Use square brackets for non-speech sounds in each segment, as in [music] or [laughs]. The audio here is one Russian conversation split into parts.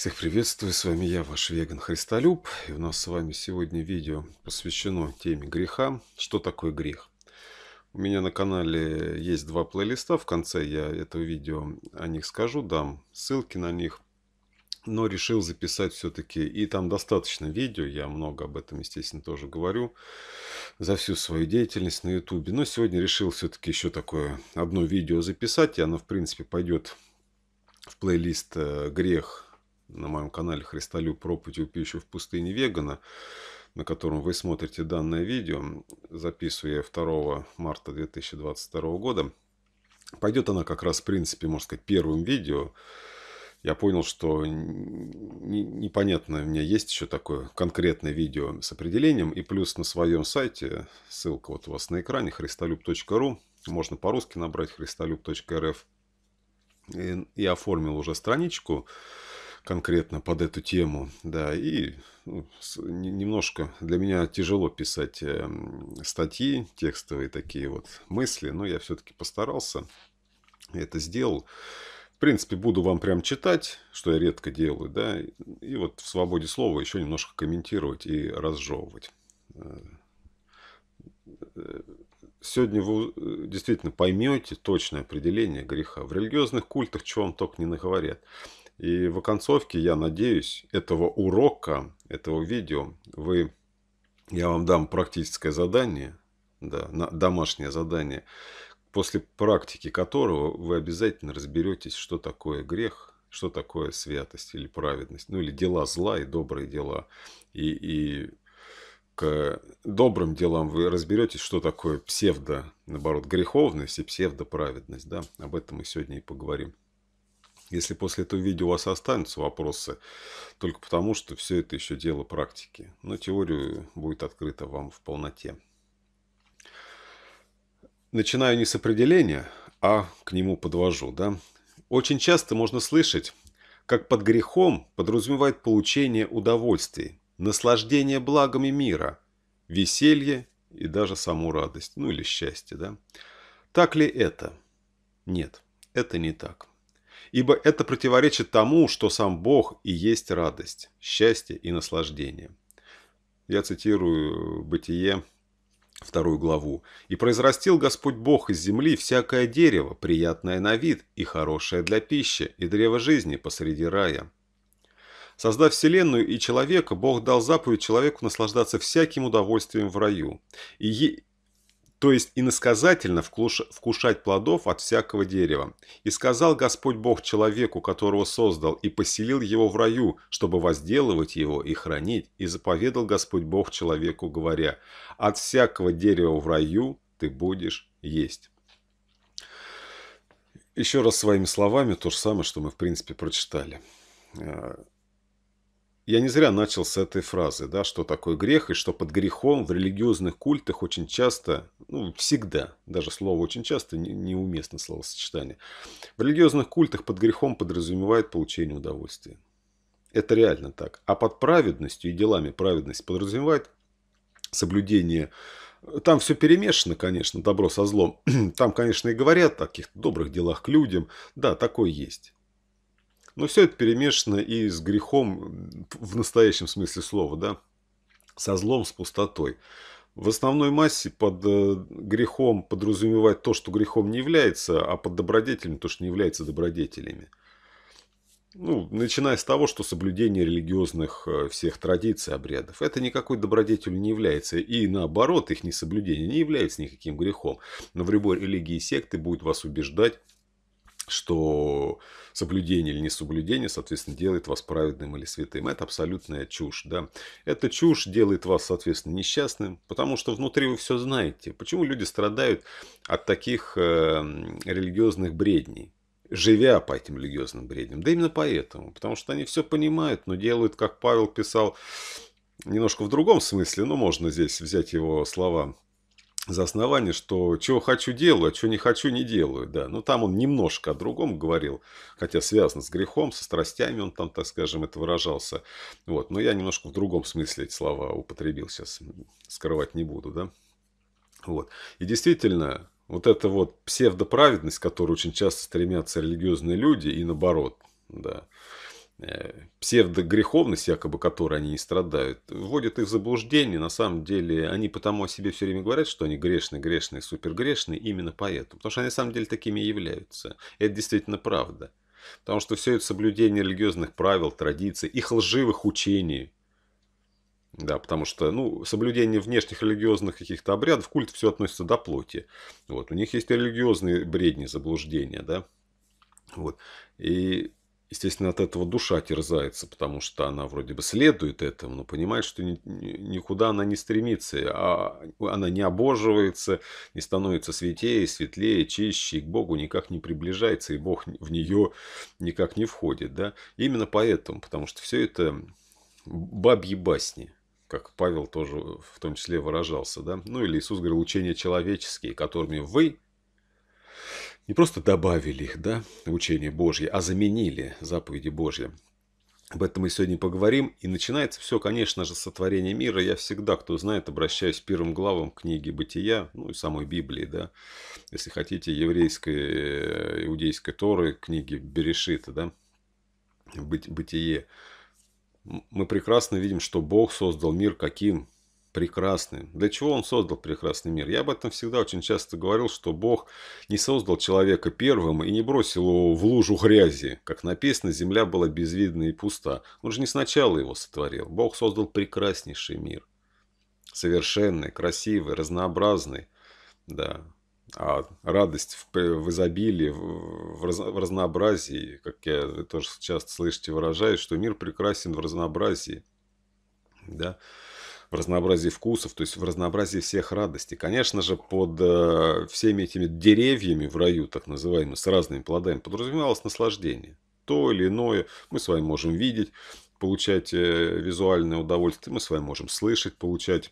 Всех приветствую, с вами я, ваш веган Христолюб. И у нас с вами сегодня видео посвящено теме греха. Что такое грех? У меня на канале есть два плейлиста. В конце я этого видео о них скажу, дам ссылки на них. Но решил записать все-таки, и там достаточно видео, я много об этом, естественно, тоже говорю, за всю свою деятельность на ютубе. Но сегодня решил все-таки еще такое одно видео записать, и оно, в принципе, пойдет в плейлист э, «Грех на моем канале «Христолюб. Пропутью пищу в пустыне вегана», на котором вы смотрите данное видео, записываю я 2 марта 2022 года. Пойдет она как раз, в принципе, можно сказать, первым видео. Я понял, что непонятно, у меня есть еще такое конкретное видео с определением. И плюс на своем сайте, ссылка вот у вас на экране, христолюб.ру, можно по-русски набрать христолюб.рф. И, и оформил уже страничку конкретно под эту тему, да, и ну, немножко для меня тяжело писать эм, статьи текстовые такие вот мысли, но я все-таки постарался, это сделал. В принципе, буду вам прям читать, что я редко делаю, да, и вот в свободе слова еще немножко комментировать и разжевывать. Э, э, сегодня вы э, действительно поймете точное определение греха. В религиозных культах чего вам только не наговорят. И в оконцовке, я надеюсь, этого урока, этого видео, вы, я вам дам практическое задание, да, на, домашнее задание, после практики которого вы обязательно разберетесь, что такое грех, что такое святость или праведность, ну или дела зла и добрые дела. И, и к добрым делам вы разберетесь, что такое псевдо, наоборот, греховность и псевдоправедность. Да? Об этом мы сегодня и поговорим. Если после этого видео у вас останутся вопросы, только потому, что все это еще дело практики. Но теорию будет открыта вам в полноте. Начинаю не с определения, а к нему подвожу. Да? Очень часто можно слышать, как под грехом подразумевает получение удовольствий, наслаждение благами мира, веселье и даже саму радость, ну или счастье. Да? Так ли это? Нет, это не так ибо это противоречит тому, что сам Бог и есть радость, счастье и наслаждение. Я цитирую э, Бытие, вторую главу. «И произрастил Господь Бог из земли всякое дерево, приятное на вид и хорошее для пищи, и древо жизни посреди рая». Создав Вселенную и человека, Бог дал заповедь человеку наслаждаться всяким удовольствием в раю. И, то есть иносказательно вкушать плодов от всякого дерева. И сказал Господь Бог человеку, которого создал, и поселил его в раю, чтобы возделывать его и хранить, и заповедал Господь Бог человеку, говоря, «От всякого дерева в раю ты будешь есть». Еще раз своими словами то же самое, что мы, в принципе, прочитали. Я не зря начал с этой фразы, да, что такое грех, и что под грехом в религиозных культах очень часто, ну, всегда, даже слово очень часто не, неуместно словосочетание, в религиозных культах под грехом подразумевает получение удовольствия. Это реально так. А под праведностью и делами праведность подразумевает соблюдение там все перемешано, конечно, добро со злом. [clears throat] Там, конечно, и говорят о каких-то добрых делах к людям. Да, такое есть. Но все это перемешано и с грехом в настоящем смысле слова, да, со злом, с пустотой. В основной массе под э, грехом подразумевать то, что грехом не является, а под добродетелем то, что не является добродетелями. Ну, начиная с того, что соблюдение религиозных э, всех традиций, обрядов, это никакой добродетелью не является. И наоборот, их несоблюдение не является никаким грехом. Но в любой религии секты будет вас убеждать, что соблюдение или несоблюдение, соответственно, делает вас праведным или святым. Это абсолютная чушь. Да? Эта чушь делает вас, соответственно, несчастным, потому что внутри вы все знаете. Почему люди страдают от таких э, религиозных бредней? живя по этим религиозным бредням. Да именно поэтому. Потому что они все понимают, но делают, как Павел писал, немножко в другом смысле, но можно здесь взять его слова за основание, что чего хочу делаю, а чего не хочу не делаю. Да. но ну, там он немножко о другом говорил, хотя связано с грехом, со страстями он там, так скажем, это выражался. Вот. Но я немножко в другом смысле эти слова употребил сейчас, скрывать не буду. Да? Вот. И действительно, вот эта вот псевдоправедность, к которой очень часто стремятся религиозные люди, и наоборот, да, Э, псевдогреховность, якобы которой они не страдают, вводят их в заблуждение. На самом деле они потому о себе все время говорят, что они грешные, грешные, супергрешные, именно поэтому. Потому что они на самом деле такими и являются. И это действительно правда. Потому что все это соблюдение религиозных правил, традиций, их лживых учений. Да, потому что, ну, соблюдение внешних религиозных каких-то обрядов, культ все относится до плоти. Вот, у них есть религиозные бредни, заблуждения, да. Вот. И естественно, от этого душа терзается, потому что она вроде бы следует этому, но понимает, что ни, никуда она не стремится, а она не обоживается, не становится светлее, светлее, чище, и к Богу никак не приближается, и Бог в нее никак не входит. Да? Именно поэтому, потому что все это бабьи басни как Павел тоже в том числе выражался, да? ну или Иисус говорил, учения человеческие, которыми вы не просто добавили их, да, учение Божье, а заменили заповеди Божьи. Об этом мы сегодня поговорим. И начинается все, конечно же, с сотворения мира. Я всегда, кто знает, обращаюсь к первым главам книги Бытия, ну и самой Библии, да, если хотите, еврейской, э, иудейской Торы, книги Берешита, да, Бытие. Мы прекрасно видим, что Бог создал мир каким? прекрасный. Для чего он создал прекрасный мир? Я об этом всегда очень часто говорил, что Бог не создал человека первым и не бросил его в лужу грязи. Как написано, земля была безвидна и пуста. Он же не сначала его сотворил. Бог создал прекраснейший мир. Совершенный, красивый, разнообразный. Да. А радость в, э, в изобилии, в, раз, в разнообразии, как я тоже часто слышите, выражаюсь, что мир прекрасен в разнообразии. Да в разнообразии вкусов, то есть в разнообразии всех радостей. Конечно же, под э, всеми этими деревьями в раю, так называемыми, с разными плодами, подразумевалось наслаждение. То или иное мы с вами можем видеть, получать э, визуальное удовольствие, мы с вами можем слышать, получать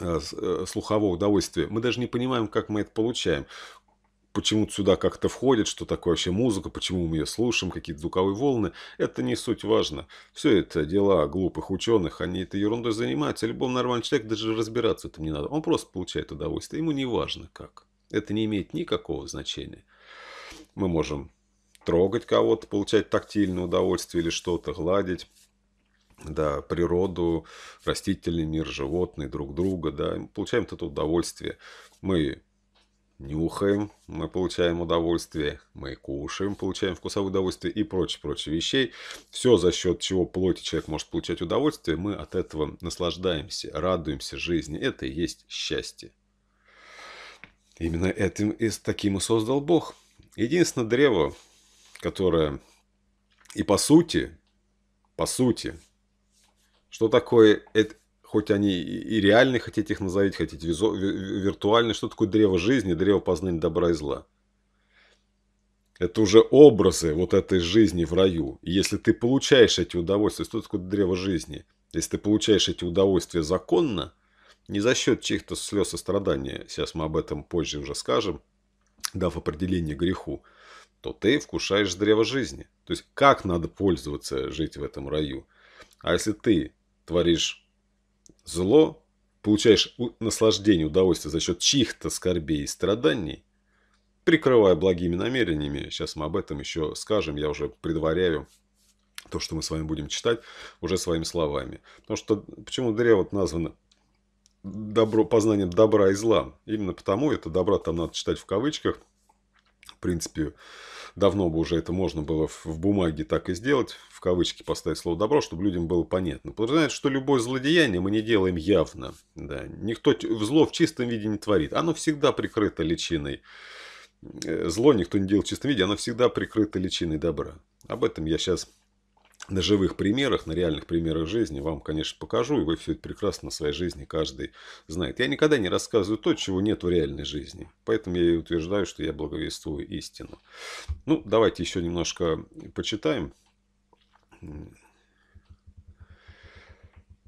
э, э, слухового удовольствия. Мы даже не понимаем, как мы это получаем почему сюда как-то входит, что такое вообще музыка, почему мы ее слушаем, какие-то звуковые волны, это не суть важно. Все это дела глупых ученых, они этой ерундой занимаются, а любому нормальному человеку даже разбираться в этом не надо. Он просто получает удовольствие, ему не важно как. Это не имеет никакого значения. Мы можем трогать кого-то, получать тактильное удовольствие или что-то, гладить да, природу, растительный мир, животные, друг друга, да, получаем это удовольствие. Мы нюхаем, мы получаем удовольствие, мы кушаем, получаем вкусовое удовольствие и прочее-прочее вещей. Все, за счет чего плоти человек может получать удовольствие, мы от этого наслаждаемся, радуемся жизни. Это и есть счастье. Именно этим и таким и создал Бог. Единственное древо, которое и по сути, по сути, что такое это, хоть они и реальные, хотите их назовите, хотите визу, виртуальные, что такое древо жизни, древо познания добра и зла. Это уже образы вот этой жизни в раю. И если ты получаешь эти удовольствия, что такое древо жизни? Если ты получаешь эти удовольствия законно, не за счет чьих-то слез и страдания, сейчас мы об этом позже уже скажем, дав определение греху, то ты вкушаешь древо жизни. То есть как надо пользоваться, жить в этом раю. А если ты творишь зло, получаешь наслаждение, удовольствие за счет чьих-то скорбей и страданий, прикрывая благими намерениями, сейчас мы об этом еще скажем, я уже предваряю то, что мы с вами будем читать, уже своими словами. Потому что почему древо названо добро, познанием добра и зла? Именно потому это добра там надо читать в кавычках, в принципе, давно бы уже это можно было в бумаге так и сделать, в кавычки поставить слово «добро», чтобы людям было понятно. Подразумевает, что любое злодеяние мы не делаем явно. Да. Никто зло в чистом виде не творит. Оно всегда прикрыто личиной. Э, зло никто не делал в чистом виде, оно всегда прикрыто личиной добра. Об этом я сейчас на живых примерах, на реальных примерах жизни вам, конечно, покажу, и вы все это прекрасно на своей жизни каждый знает. Я никогда не рассказываю то, чего нет в реальной жизни. Поэтому я и утверждаю, что я благовествую истину. Ну, давайте еще немножко почитаем.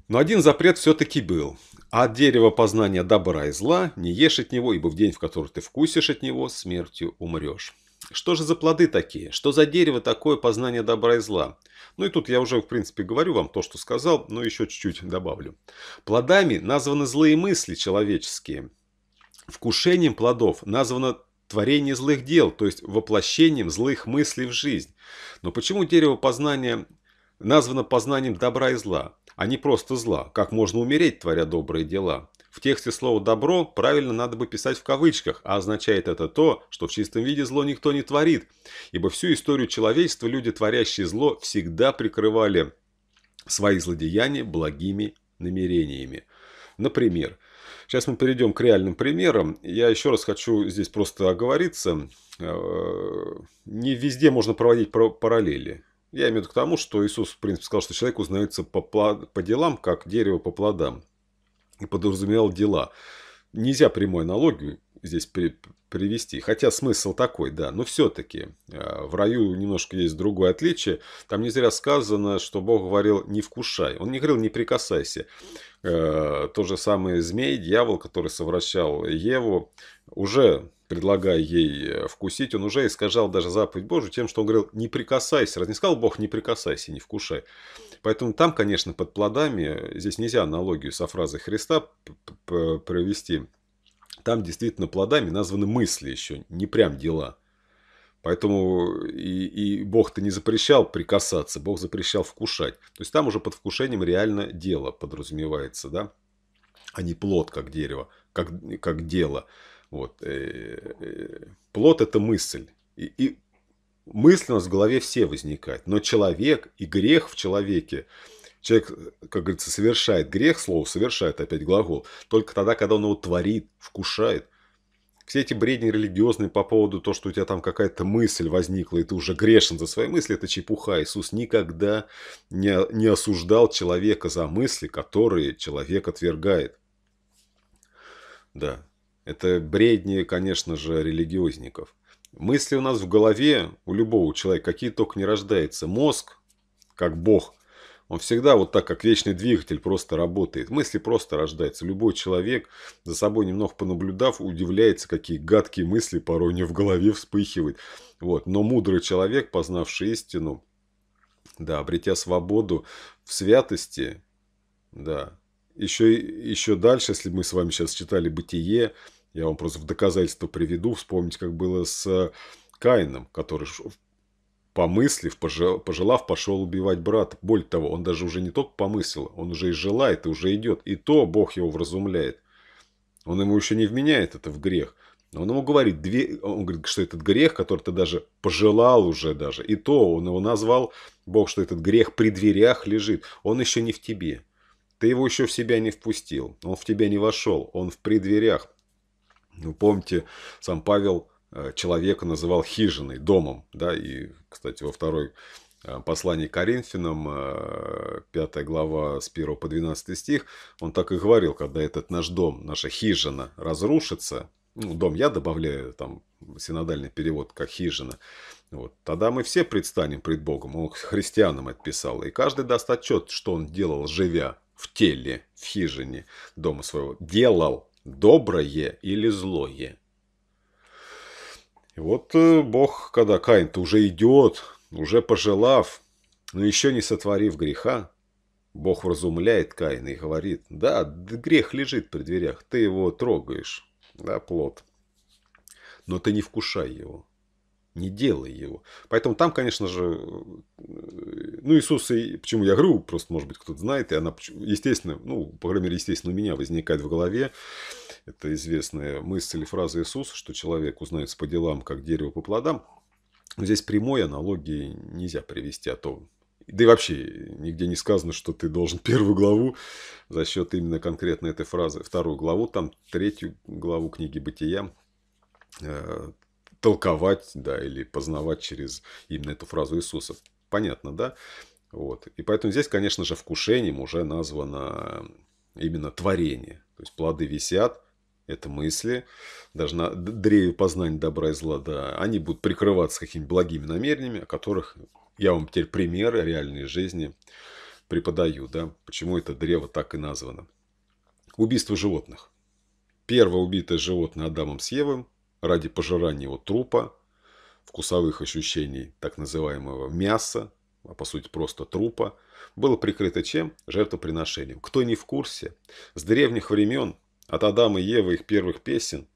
Но один запрет все-таки был. От дерева познания добра и зла не ешь от него, ибо в день, в который ты вкусишь от него, смертью умрешь. Что же за плоды такие? Что за дерево такое познание добра и зла? Ну и тут я уже, в принципе, говорю вам то, что сказал, но еще чуть-чуть добавлю. Плодами названы злые мысли человеческие. Вкушением плодов названо творение злых дел, то есть воплощением злых мыслей в жизнь. Но почему дерево познания названо познанием добра и зла, а не просто зла? Как можно умереть, творя добрые дела? В тексте слово «добро» правильно надо бы писать в кавычках, а означает это то, что в чистом виде зло никто не творит, ибо всю историю человечества люди, творящие зло, всегда прикрывали свои злодеяния благими намерениями. Например, Сейчас мы перейдем к реальным примерам. Я еще раз хочу здесь просто оговориться. Э, не везде можно проводить параллели. Я имею в виду к тому, что Иисус, в принципе, сказал, что человек узнается по, плод... по делам, как дерево по плодам и подразумевал дела. Нельзя прямой аналогию здесь при, привести. Хотя смысл такой, да. Но все-таки э, в раю немножко есть другое отличие. Там не зря сказано, что Бог говорил «не вкушай». Он не говорил «не прикасайся». Э, то же самое змей, дьявол, который совращал Еву, уже предлагая ей э, вкусить, он уже искажал даже заповедь Божию тем, что он говорил «не прикасайся». Раз не сказал Бог «не прикасайся, не вкушай». Поэтому там, конечно, под плодами, э, здесь нельзя аналогию со фразой Христа провести. Там действительно плодами названы мысли еще, не прям дела. Поэтому э, и, и Бог-то не запрещал прикасаться, Бог запрещал вкушать. То есть там уже под вкушением реально дело подразумевается, да? А не плод как дерево, как, как дело. Вот. Э, плод – это мысль. И, и мысли у нас в голове все возникает, Но человек и грех в человеке, человек, как говорится, совершает грех, слово совершает, опять глагол, только тогда, когда он его творит, вкушает. Все эти бредни религиозные по поводу того, что у тебя там какая-то мысль возникла, и ты уже грешен за свои мысли, это чепуха. Иисус никогда не, не осуждал человека за мысли, которые человек отвергает. Да, это бредни, конечно же, религиозников. Мысли у нас в голове, у любого человека, какие только не рождаются. Мозг, как бог, он всегда вот так, как вечный двигатель, просто работает. Мысли просто рождаются. Любой человек, за собой немного понаблюдав, удивляется, какие гадкие мысли порой не в голове вспыхивают. Вот. Но мудрый человек, познавший истину, да, обретя свободу в святости, да, еще, еще дальше, если мы с вами сейчас читали «Бытие», я вам просто в доказательство приведу. вспомнить, как было с э, Каином, который помыслив, пожелав, пошел убивать брата. Более того, он даже уже не только помыслил, он уже и желает, и уже идет. И то Бог его вразумляет. Он ему еще не вменяет это в грех. он ему говорит, две... он говорит, что этот грех, который ты даже пожелал уже даже, и то он его назвал, Бог, что этот грех при дверях лежит, он еще не в тебе. Ты его еще в себя не впустил, он в тебя не вошел, он в преддверях. Вы помните, сам Павел э, человека называл хижиной, домом. Да? И, кстати, во второй э, послании к Коринфянам, 5 э, глава с 1 по 12 стих, он так и говорил, когда этот наш дом, наша хижина разрушится, ну, дом я добавляю, там синодальный перевод как хижина, вот, тогда мы все предстанем пред Богом, он христианам это писал, и каждый даст отчет, что он делал, живя в теле, в хижине дома своего. Делал, доброе или злое. И вот э, Бог, когда Каин-то уже идет, уже пожелав, но еще не сотворив греха, Бог вразумляет Каина и говорит, да, грех лежит при дверях, ты его трогаешь, да, плод, но ты не вкушай его не делай его. Поэтому там, конечно же, э, ну, Иисус, и почему я говорю, просто, может быть, кто-то знает, и она, естественно, ну, по крайней мере, естественно, у меня возникает в голове это известная мысль или фраза Иисуса, что человек узнается по делам, как дерево по плодам. Здесь прямой аналогии нельзя привести, а то да и вообще нигде не сказано, что ты должен [laughs] первую главу за счет именно конкретно этой фразы, вторую главу, там третью главу книги «Бытия», э, толковать, да, или познавать через именно эту фразу Иисуса. Понятно, да? Вот. И поэтому здесь, конечно же, вкушением уже названо э, именно творение. То есть плоды висят, это мысли, даже на древе познания добра и зла, да, они будут прикрываться какими-то благими намерениями, о которых я вам теперь примеры реальной жизни преподаю, да, почему это древо так и названо. Убийство животных. Первое убитое животное Адамом с Евой ради пожирания его трупа, вкусовых ощущений так называемого мяса, а по сути просто трупа, было прикрыто чем? Жертвоприношением. Кто не в курсе, с древних времен, от Адама и Евы их первых песен,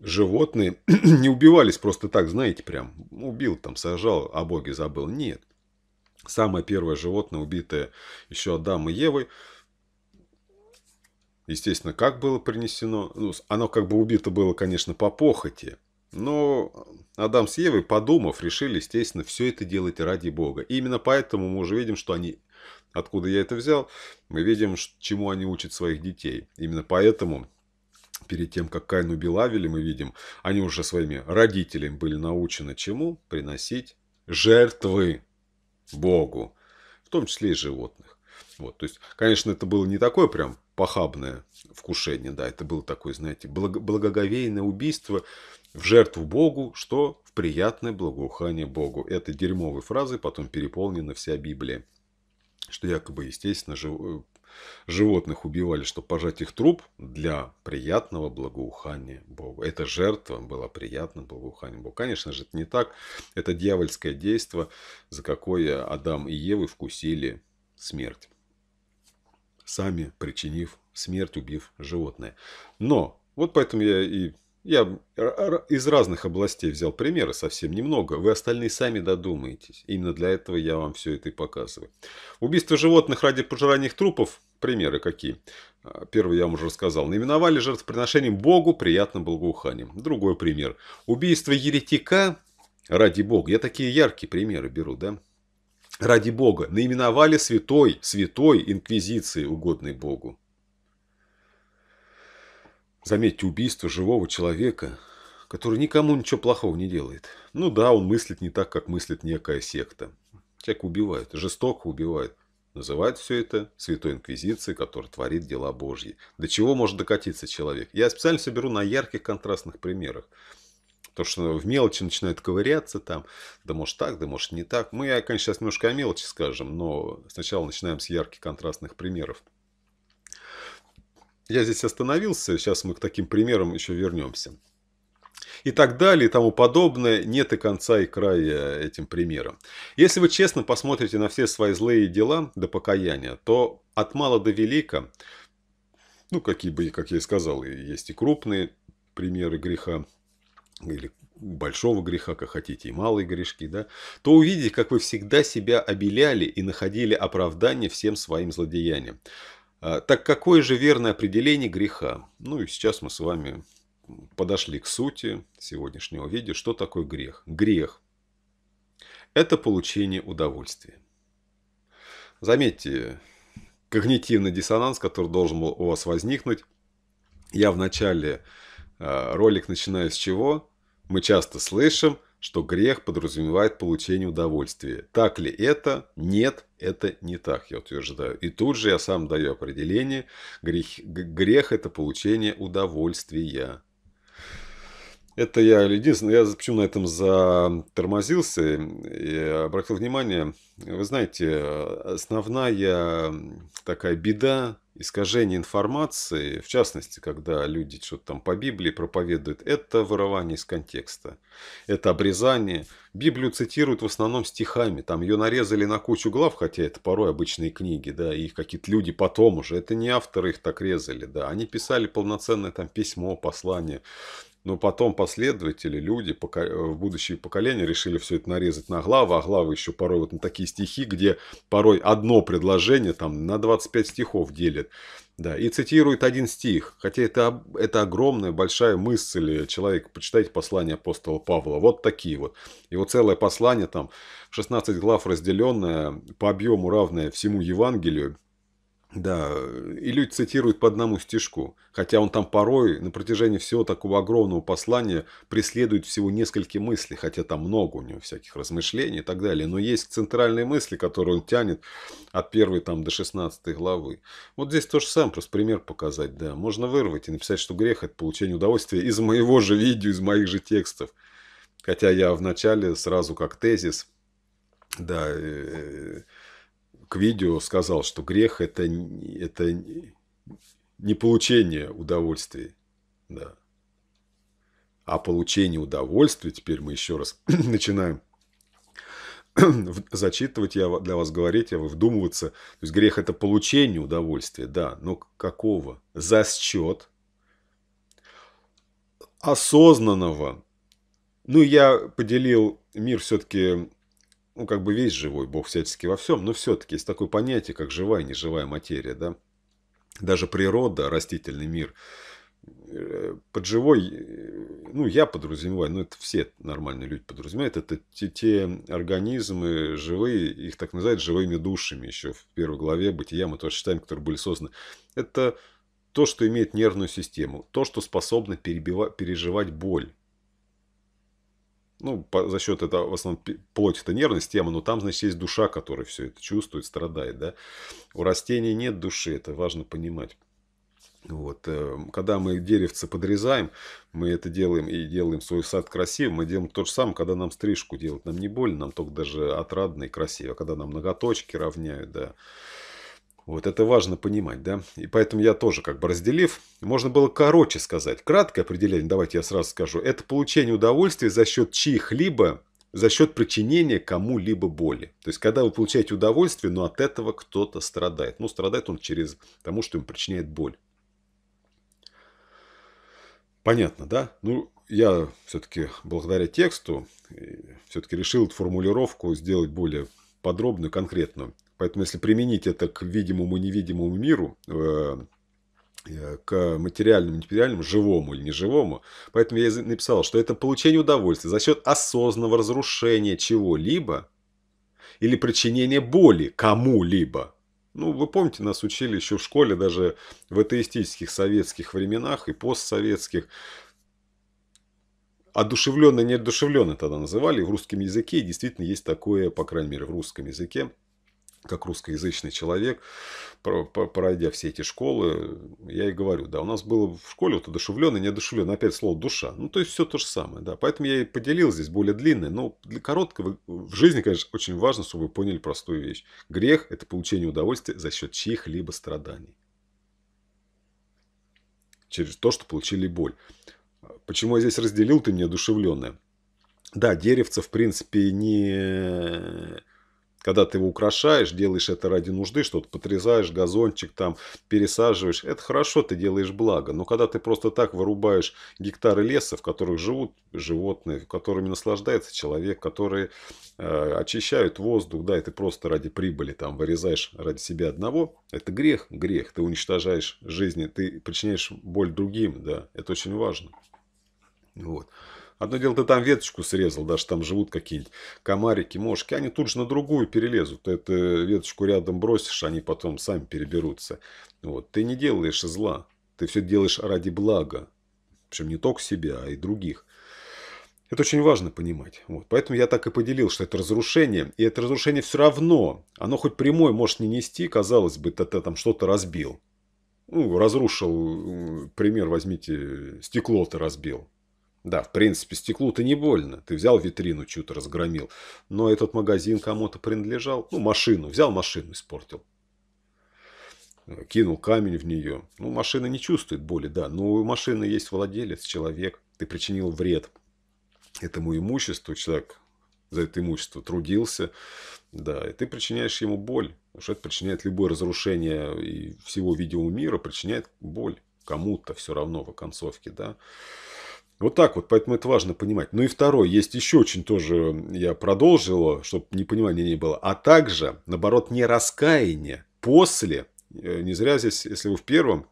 животные [clears throat] не убивались просто так, знаете, прям убил там, сажал, а боги забыл. Нет. Самое первое животное, убитое еще Адамом и Евой, Естественно, как было принесено? Ну, оно как бы убито было, конечно, по похоти. Но Адам с Евой, подумав, решили, естественно, все это делать ради Бога. И именно поэтому мы уже видим, что они... Откуда я это взял? Мы видим, чему они учат своих детей. Именно поэтому перед тем, как Каин убил Авеля, мы видим, они уже своими родителями были научены чему? Приносить жертвы Богу, в том числе и животных. Вот, то есть, конечно, это было не такое прям похабное вкушение, да, это было такое, знаете, благоговейное убийство в жертву Богу, что в приятное благоухание Богу. Это дерьмовые фразы, потом переполнена вся Библия, что якобы, естественно, жив... Э, животных убивали, чтобы пожать их труп для приятного благоухания Богу. Эта жертва была приятным благоуханием Богу. Конечно же, это не так. Это дьявольское действие, за какое Адам и Евы вкусили смерть сами причинив смерть, убив животное. Но вот поэтому я и я из разных областей взял примеры, совсем немного. Вы остальные сами додумаетесь. Именно для этого я вам все это и показываю. Убийство животных ради пожирания их трупов. Примеры какие? А, первый я вам уже рассказал. Наименовали жертвоприношением Богу приятным благоуханием. Другой пример. Убийство еретика ради Бога. Я такие яркие примеры беру, да? ради Бога, наименовали святой, святой инквизиции, угодной Богу. Заметьте, убийство живого человека, который никому ничего плохого не делает. Ну да, он мыслит не так, как мыслит некая секта. Человек убивает, жестоко убивает. называет все это Святой Инквизицией, которая творит дела Божьи. До чего может докатиться человек? Я специально соберу на ярких контрастных примерах. Потому что в мелочи начинают ковыряться там, да может так, да может не так. Мы, конечно, сейчас немножко о мелочи скажем, но сначала начинаем с ярких контрастных примеров. Я здесь остановился, сейчас мы к таким примерам еще вернемся. И так далее, и тому подобное. Нет и конца, и края этим примерам. Если вы честно посмотрите на все свои злые дела до покаяния, то от мала до велика, ну, какие бы, как я и сказал, есть и крупные примеры греха, или большого греха, как хотите, и малые грешки, да, то увидите, как вы всегда себя обеляли и находили оправдание всем своим злодеяниям. А, так какое же верное определение греха? Ну и сейчас мы с вами подошли к сути сегодняшнего видео. Что такое грех? Грех – это получение удовольствия. Заметьте, когнитивный диссонанс, который должен был у вас возникнуть. Я в начале а, ролик начинаю с чего? Мы часто слышим, что грех подразумевает получение удовольствия. Так ли это? Нет, это не так, я утверждаю. И тут же я сам даю определение. Грех, грех – это получение удовольствия. Это я единственное, я почему на этом затормозился и обратил внимание. Вы знаете, основная такая беда искажение информации, в частности, когда люди что-то там по Библии проповедуют, это вырывание из контекста, это обрезание. Библию цитируют в основном стихами, там ее нарезали на кучу глав, хотя это порой обычные книги, да, и их какие-то люди потом уже, это не авторы их так резали, да, они писали полноценное там письмо, послание, но потом последователи, люди, э, в будущие поколения решили все это нарезать на главы, а главы еще порой вот на такие стихи, где порой одно предложение там на 25 стихов делят. Да, и цитирует один стих, хотя это, это огромная, большая мысль э, человека. Почитайте послание апостола Павла, вот такие вот. Его целое послание там, 16 глав разделенное, по объему равное всему Евангелию, да, и люди цитируют по одному стишку, хотя он там порой на протяжении всего такого огромного послания преследует всего несколько мыслей, хотя там много у него всяких размышлений и так далее, но есть центральные мысли, которые он тянет от первой там до шестнадцатой главы. Вот здесь то же самое, просто пример показать, да, можно вырвать и написать, что грех – это получение удовольствия из моего же видео, из моих же текстов. Хотя я вначале сразу как тезис, да, э -э -э к видео сказал, что грех – это, это не получение удовольствия, да, а получение удовольствия, теперь мы еще раз [clears throat] начинаем зачитывать я для вас говорить, я вы вдумываться. То есть грех это получение удовольствия, да, но какого? За счет осознанного. Ну, я поделил мир все-таки ну, как бы весь живой, Бог всячески во всем, но все-таки есть такое понятие, как живая и неживая материя, да. Даже природа, растительный мир, э, под живой, э, ну, я подразумеваю, но ну, это все нормальные люди подразумевают, это те, те организмы живые, их так называют живыми душами, еще в первой главе Бытия мы тоже считаем, которые были созданы. Это то, что имеет нервную систему, то, что способно переживать боль, ну, по, за счет этого, в основном, плоть это нервная система, но там, значит, есть душа, которая все это чувствует, страдает, да. У растений нет души, это важно понимать. Вот. Э, когда мы деревце подрезаем, мы это делаем и делаем свой сад красивым, мы делаем то же самое, когда нам стрижку делать Нам не больно, нам только даже отрадно и красиво. А когда нам ноготочки равняют, да, вот это важно понимать, да? И поэтому я тоже как бы разделив, можно было короче сказать. Краткое определение, давайте я сразу скажу, это получение удовольствия за счет чьих-либо, за счет причинения кому-либо боли. То есть, когда вы получаете удовольствие, но от этого кто-то страдает. Ну, страдает он через тому, что ему причиняет боль. Понятно, да? Ну, я все-таки благодаря тексту э, все-таки решил формулировку сделать более подробную, конкретную. Поэтому если применить это к видимому и невидимому миру, э, э, к материальному, материальному, живому или неживому. Поэтому я написал, что это получение удовольствия за счет осознанного разрушения чего-либо или причинения боли кому-либо. Ну, вы помните, нас учили еще в школе, даже в атеистических советских временах и постсоветских. Одушевленно, неодушевленно тогда называли в русском языке. И действительно есть такое, по крайней мере, в русском языке как русскоязычный человек, пройдя все эти школы, я и говорю, да, у нас было в школе вот одушевленный, неодушевленный, опять слово душа. Ну, то есть все то же самое, да. Поэтому я и поделил здесь более длинное, но для короткого в жизни, конечно, очень важно, чтобы вы поняли простую вещь. Грех – это получение удовольствия за счет чьих-либо страданий. Через то, что получили боль. Почему я здесь разделил ты неодушевленное? Да, деревце, в принципе, не когда ты его украшаешь, делаешь это ради нужды, что-то подрезаешь газончик там пересаживаешь, это хорошо, ты делаешь благо. Но когда ты просто так вырубаешь гектары леса, в которых живут животные, которыми наслаждается человек, которые э, очищают воздух, да, и ты просто ради прибыли там вырезаешь ради себя одного, это грех, грех. Ты уничтожаешь жизни, ты причиняешь боль другим, да, это очень важно. Вот. Одно дело, ты там веточку срезал, даже там живут какие-нибудь комарики, мошки, они тут же на другую перелезут. Ты эту веточку рядом бросишь, они потом сами переберутся. Вот. Ты не делаешь зла, ты все делаешь ради блага. Причем не только себя, а и других. Это очень важно понимать. Вот. Поэтому я так и поделил, что это разрушение. И это разрушение все равно, оно хоть прямой может не нести, казалось бы, ты, ты там что-то разбил. Ну, разрушил, пример возьмите, стекло ты разбил. Да, в принципе, стеклу-то не больно. Ты взял витрину, чью-то разгромил. Но этот магазин кому-то принадлежал. Ну, машину. Взял машину, испортил. Кинул камень в нее. Ну, машина не чувствует боли, да. Но у машины есть владелец, человек. Ты причинил вред этому имуществу. Человек за это имущество трудился. Да, и ты причиняешь ему боль. Уж это причиняет любое разрушение и всего мира причиняет боль кому-то все равно в оконцовке, да. Вот так вот, поэтому это важно понимать. Ну и второе, есть еще очень тоже, я продолжил, чтобы непонимания не было, а также, наоборот, не раскаяние после, э, не зря здесь, если вы в первом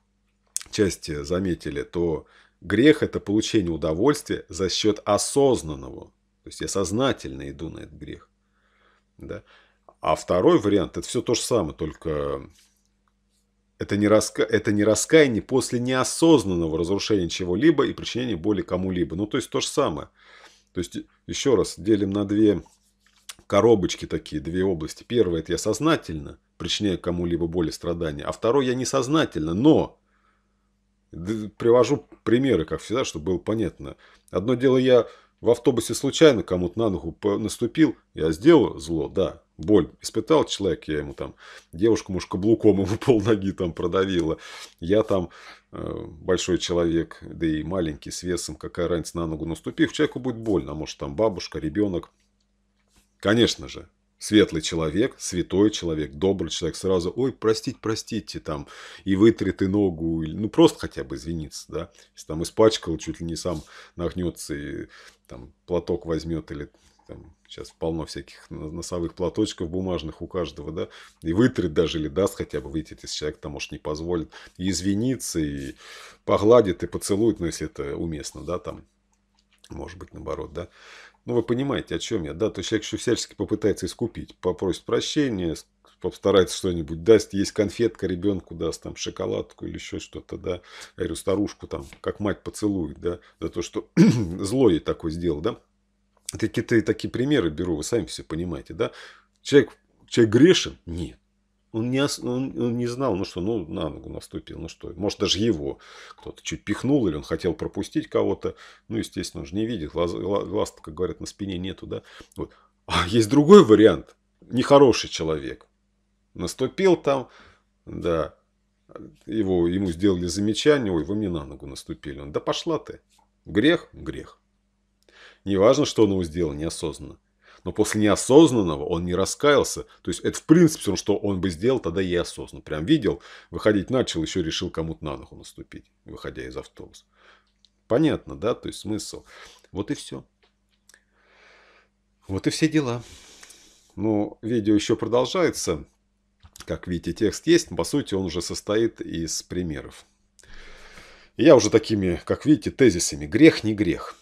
части заметили, то грех – это получение удовольствия за счет осознанного. То есть я сознательно иду на этот грех. Да? А второй вариант – это все то же самое, только это не, раска... это не раскаяние после неосознанного разрушения чего-либо и причинения боли кому-либо. Ну, то есть то же самое. То есть, еще раз, делим на две коробочки такие, две области. Первое, это я сознательно причиняю кому-либо боль и страдания. А второе, я несознательно, но... Привожу примеры, как всегда, чтобы было понятно. Одно дело, я в автобусе случайно кому-то на ногу наступил, я сделал зло, да, боль испытал человек, я ему там девушку, муж каблуком ему [laughs] пол там продавила. Я там э, большой человек, да и маленький, с весом, какая раньше на ногу наступив, человеку будет больно, а может там бабушка, ребенок. Конечно же, светлый человек, святой человек, добрый человек, сразу, ой, простить простите, там, и вытрет и ногу, или, ну, просто хотя бы извиниться, да, если там испачкал, чуть ли не сам нагнется и там платок возьмет или там сейчас полно всяких носовых платочков бумажных у каждого, да, и вытрет даже или даст хотя бы выйти, если человек там, может, не позволит, и извинится, и погладит, и поцелует, ну, если это уместно, да, там, может быть, наоборот, да. Ну, вы понимаете, о чем я, да, то человек еще всячески попытается искупить, попросит прощения, постарается что-нибудь даст, есть конфетка ребенку даст, там, шоколадку или еще что-то, да, я говорю, старушку там, как мать поцелует, да, за то, что [clears throat] злой такой сделал, да, Какие-то такие примеры беру, вы сами все понимаете, да? Человек, человек грешен? Нет. Он не, он, он не знал, ну что, ну на ногу наступил, ну что. Может, даже его кто-то чуть пихнул, или он хотел пропустить кого-то. Ну, естественно, он же не видит, глаз, глаз как говорят, на спине нету, да? Вот. А есть другой вариант. Нехороший человек. Наступил там, да, его, ему сделали замечание, ой, вы мне на ногу наступили. Он, да пошла ты. Грех, грех. Неважно, что он его сделал неосознанно. Но после неосознанного он не раскаялся. То есть это в принципе все, что он бы сделал, тогда и осознанно. Прям видел, выходить начал, еще решил кому-то на ногу наступить, выходя из автобуса. Понятно, да? То есть смысл. Вот и все. Вот и все дела. Ну, видео еще продолжается. Как видите, текст есть. По сути, он уже состоит из примеров. я уже такими, как видите, тезисами. Грех не грех.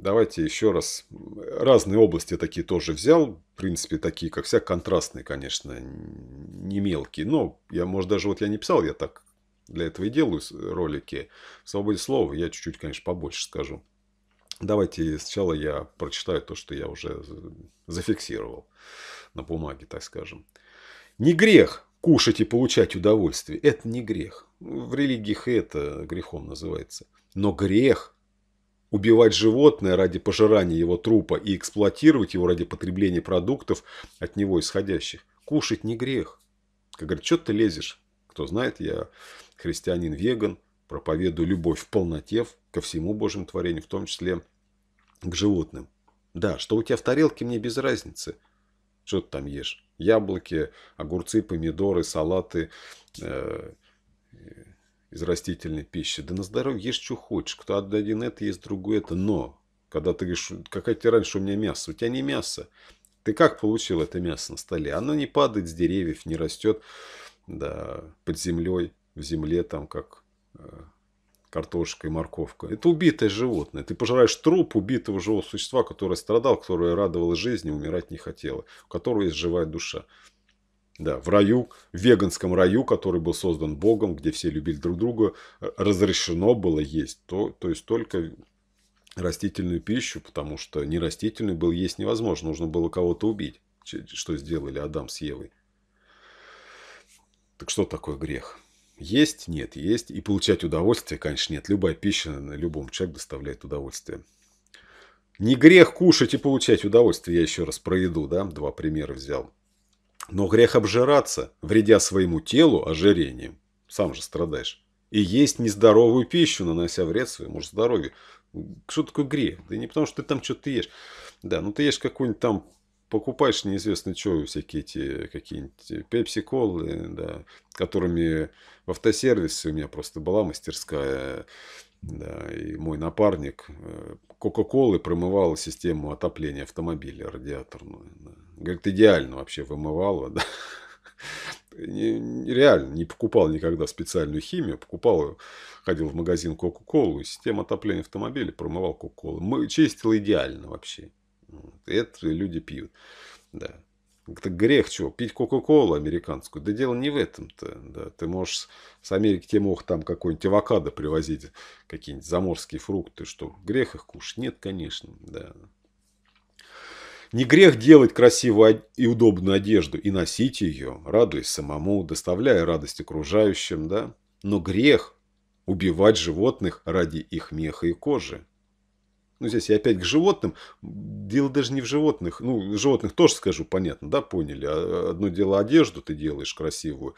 Давайте еще раз. Разные области такие тоже взял. В принципе, такие, как вся, контрастные, конечно, не мелкие. Но я, может, даже вот я не писал, я так для этого и делаю ролики. В свободе слова я чуть-чуть, конечно, побольше скажу. Давайте сначала я прочитаю то, что я уже зафиксировал на бумаге, так скажем. Не грех кушать и получать удовольствие. Это не грех. В религиях это грехом называется. Но грех Убивать животное ради пожирания его трупа и эксплуатировать его ради потребления продуктов, от него исходящих. Кушать не грех. Как говорят, что ты лезешь? Кто знает, я христианин-веган, проповедую любовь в полноте ко всему Божьему творению, в том числе к животным. Да, что у тебя в тарелке, мне без разницы. Что ты там ешь? Яблоки, огурцы, помидоры, салаты, э, из растительной пищи. Да на здоровье ешь, что хочешь. Кто один это, есть другой это. Но, когда ты говоришь, какая тебе раньше у меня мясо? У тебя не мясо. Ты как получил это мясо на столе? Оно не падает с деревьев, не растет да, под землей, в земле, там как э, картошка и морковка. Это убитое животное. Ты пожираешь труп убитого живого существа, которое страдал, которое радовало жизни, умирать не хотело, у которого есть живая душа. Да, в раю, в веганском раю, который был создан Богом, где все любили друг друга, э, разрешено было есть, то, то есть только растительную пищу, потому что нерастительную было есть невозможно, нужно было кого-то убить, что сделали Адам с Евой. Так что такое грех? Есть? Нет, есть. И получать удовольствие, конечно, нет. Любая пища на любом человеке доставляет удовольствие. Не грех кушать и получать удовольствие. Я еще раз про еду, да, два примера взял. Но грех обжираться, вредя своему телу ожирением. Сам же страдаешь. И есть нездоровую пищу, нанося вред своему здоровью. Что такое грех? Да не потому, что ты там что-то ешь. Да, ну ты ешь какую-нибудь там покупаешь неизвестно что, всякие эти какие-нибудь пепси-колы, да, которыми в автосервисе у меня просто была мастерская, да, и мой напарник э, Кока-Колы промывал систему отопления автомобиля радиаторную. Да. Говорит, идеально вообще вымывало, да. Реально, не покупал никогда специальную химию, покупал, ходил в магазин Кока-Колу, система отопления автомобиля, промывал Кока-Колу. Чистил идеально вообще. Это люди пьют, да. Это грех чего? Пить Кока-Колу американскую? Да дело не в этом-то. Да. Ты можешь с Америки тебе мог там какой-нибудь авокадо привозить, какие-нибудь заморские фрукты, что грех их кушать? Нет, конечно. Да. Не грех делать красивую и удобную одежду и носить ее, радуясь самому, доставляя радость окружающим, да? Но грех убивать животных ради их меха и кожи. Ну, здесь я опять к животным. Дело даже не в животных. Ну, животных тоже скажу, понятно, да, поняли. А, одно дело одежду ты делаешь красивую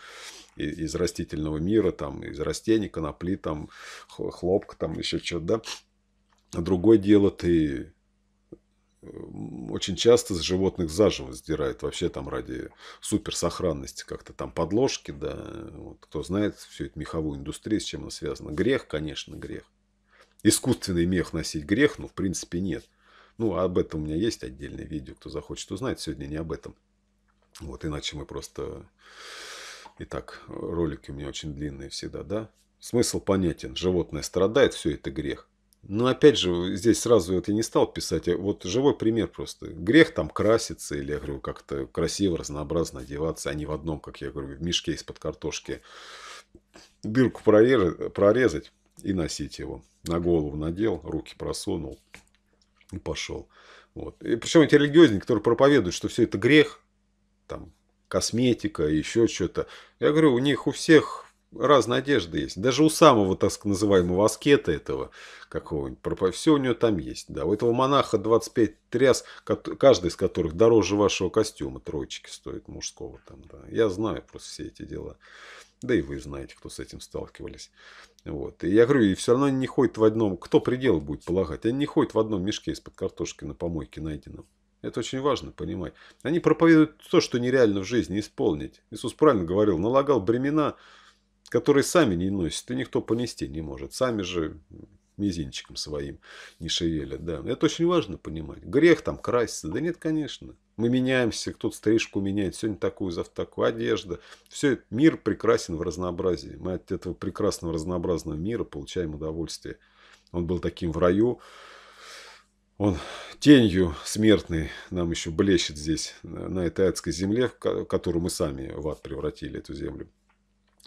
из растительного мира, там, из растений, конопли, там, хлопка, там, еще что-то, да. А другое дело ты очень часто с животных заживо сдирают, вообще там ради суперсохранности как-то там подложки, да, вот, кто знает всю эту меховую индустрию, с чем она связана. Грех, конечно, грех. Искусственный мех носить грех, ну, в принципе, нет. Ну, об этом у меня есть отдельное видео, кто захочет узнать, сегодня не об этом. Вот, иначе мы просто... Итак, ролики у меня очень длинные всегда, да? Смысл понятен, животное страдает, все это грех. Но ну, опять же, здесь сразу вот я не стал писать, а вот живой пример просто. Грех там краситься или, я говорю, как-то красиво, разнообразно одеваться, а не в одном, как я говорю, в мешке из-под картошки. Дырку прорезать, прорезать и носить его. На голову надел, руки просунул и пошел. Вот. И причем эти религиозники, которые проповедуют, что все это грех, там, косметика, еще что-то. Я говорю, у них у всех разная одежда есть. Даже у самого так называемого аскета этого какого-нибудь, все у него там есть. Да. У этого монаха 25 тряс, каждый из которых дороже вашего костюма, троечки стоит мужского. Там, да. Я знаю просто все эти дела. Да и вы знаете, кто с этим сталкивались. Вот. И я говорю, и все равно они не ходят в одном... Кто предел будет полагать? Они не ходят в одном мешке из-под картошки на помойке найденном. Это очень важно понимать. Они проповедуют то, что нереально в жизни исполнить. Иисус правильно говорил, налагал бремена которые сами не носят, и никто понести не может. Сами же мизинчиком своим не шевелят. Да. Это очень важно понимать. Грех там краситься. Да нет, конечно. Мы меняемся, кто-то стрижку меняет, сегодня такую, завтра такую одежда. Все, мир прекрасен в разнообразии. Мы от этого прекрасного разнообразного мира получаем удовольствие. Он был таким в раю. Он тенью смертной нам еще блещет здесь, на этой адской земле, в которую мы сами в ад превратили эту землю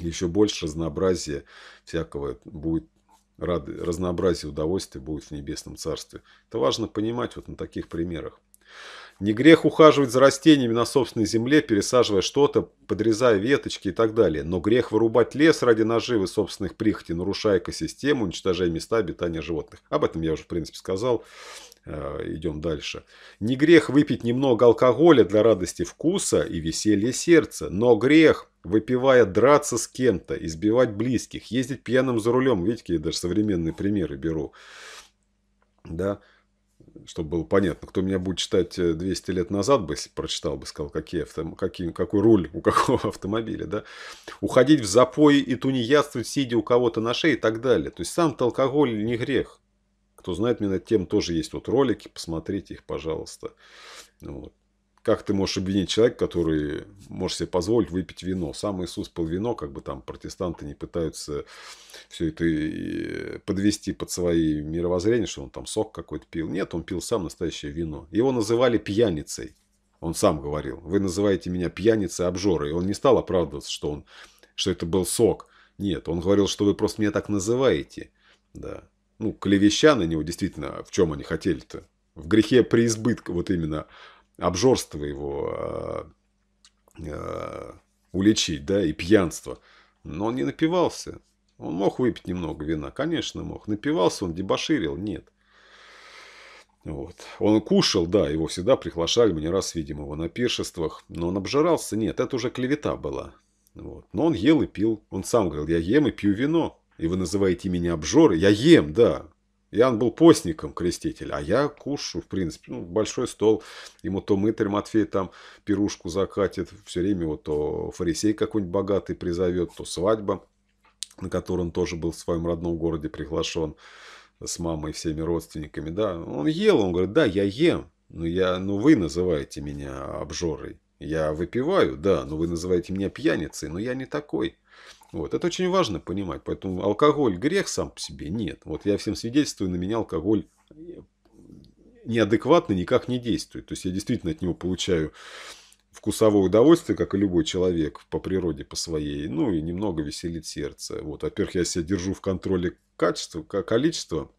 еще больше разнообразия всякого будет, разнообразие удовольствия будет в небесном царстве. Это важно понимать вот на таких примерах. Не грех ухаживать за растениями на собственной земле, пересаживая что-то, подрезая веточки и так далее. Но грех вырубать лес ради наживы собственных прихоти, нарушая экосистему, уничтожая места обитания животных. Об этом я уже, в принципе, сказал. Э, идем дальше. Не грех выпить немного алкоголя для радости вкуса и веселья сердца, но грех, выпивая, драться с кем-то, избивать близких, ездить пьяным за рулем. Видите, я даже современные примеры беру. Да чтобы было понятно. Кто меня будет читать 200 э, лет назад, бы прочитал бы, сказал, какие авто, какие, какой руль у какого [laughs] автомобиля. Да? Уходить в запои и тунеядствовать, сидя у кого-то на шее и так далее. То есть сам-то алкоголь не грех. Кто знает меня на тему, тоже есть вот ролики, посмотрите их, пожалуйста. Вот как ты можешь обвинить человека, который может себе позволить выпить вино? Сам Иисус пил вино, как бы там протестанты не пытаются все это э, подвести под свои мировоззрения, что он там сок какой-то пил. Нет, он пил сам настоящее вино. Его называли пьяницей. Он сам говорил, вы называете меня пьяницей обжорой. Он не стал оправдываться, что, он, что это был сок. Нет, он говорил, что вы просто меня так называете. Да. Ну, клевеща на него, действительно, в чем они хотели-то? В грехе преизбытка, вот именно обжорство его э, э да, и пьянство. Но он не напивался. Он мог выпить немного вина, конечно, мог. Напивался он, дебоширил, нет. Вот. Он кушал, да, его всегда приглашали, мы не раз видим его на пиршествах, но он обжирался, нет, это уже клевета была. Вот. Но он ел и пил, он сам говорил, я ем и пью вино, и вы называете меня обжорой, я ем, да, Иоанн был постником, креститель, а я кушаю, в принципе, ну, большой стол. Ему то мытарь Матфей там пирушку закатит, все время его то фарисей какой-нибудь богатый призовет, то свадьба, на которую он тоже был в своем родном городе приглашен с мамой и всеми родственниками. Да, он ел, он говорит, да, я ем, но, я, но ну, вы называете меня обжорой. Я выпиваю, да, но вы называете меня пьяницей, но я не такой. Вот. Это очень важно понимать. Поэтому алкоголь грех сам по себе? Нет. Вот я всем свидетельствую, на меня алкоголь э, неадекватно никак не действует. То есть я действительно от него получаю вкусовое удовольствие, как и любой человек по природе, по своей, ну и немного веселит сердце. Вот, во-первых, я себя держу в контроле качества, количества,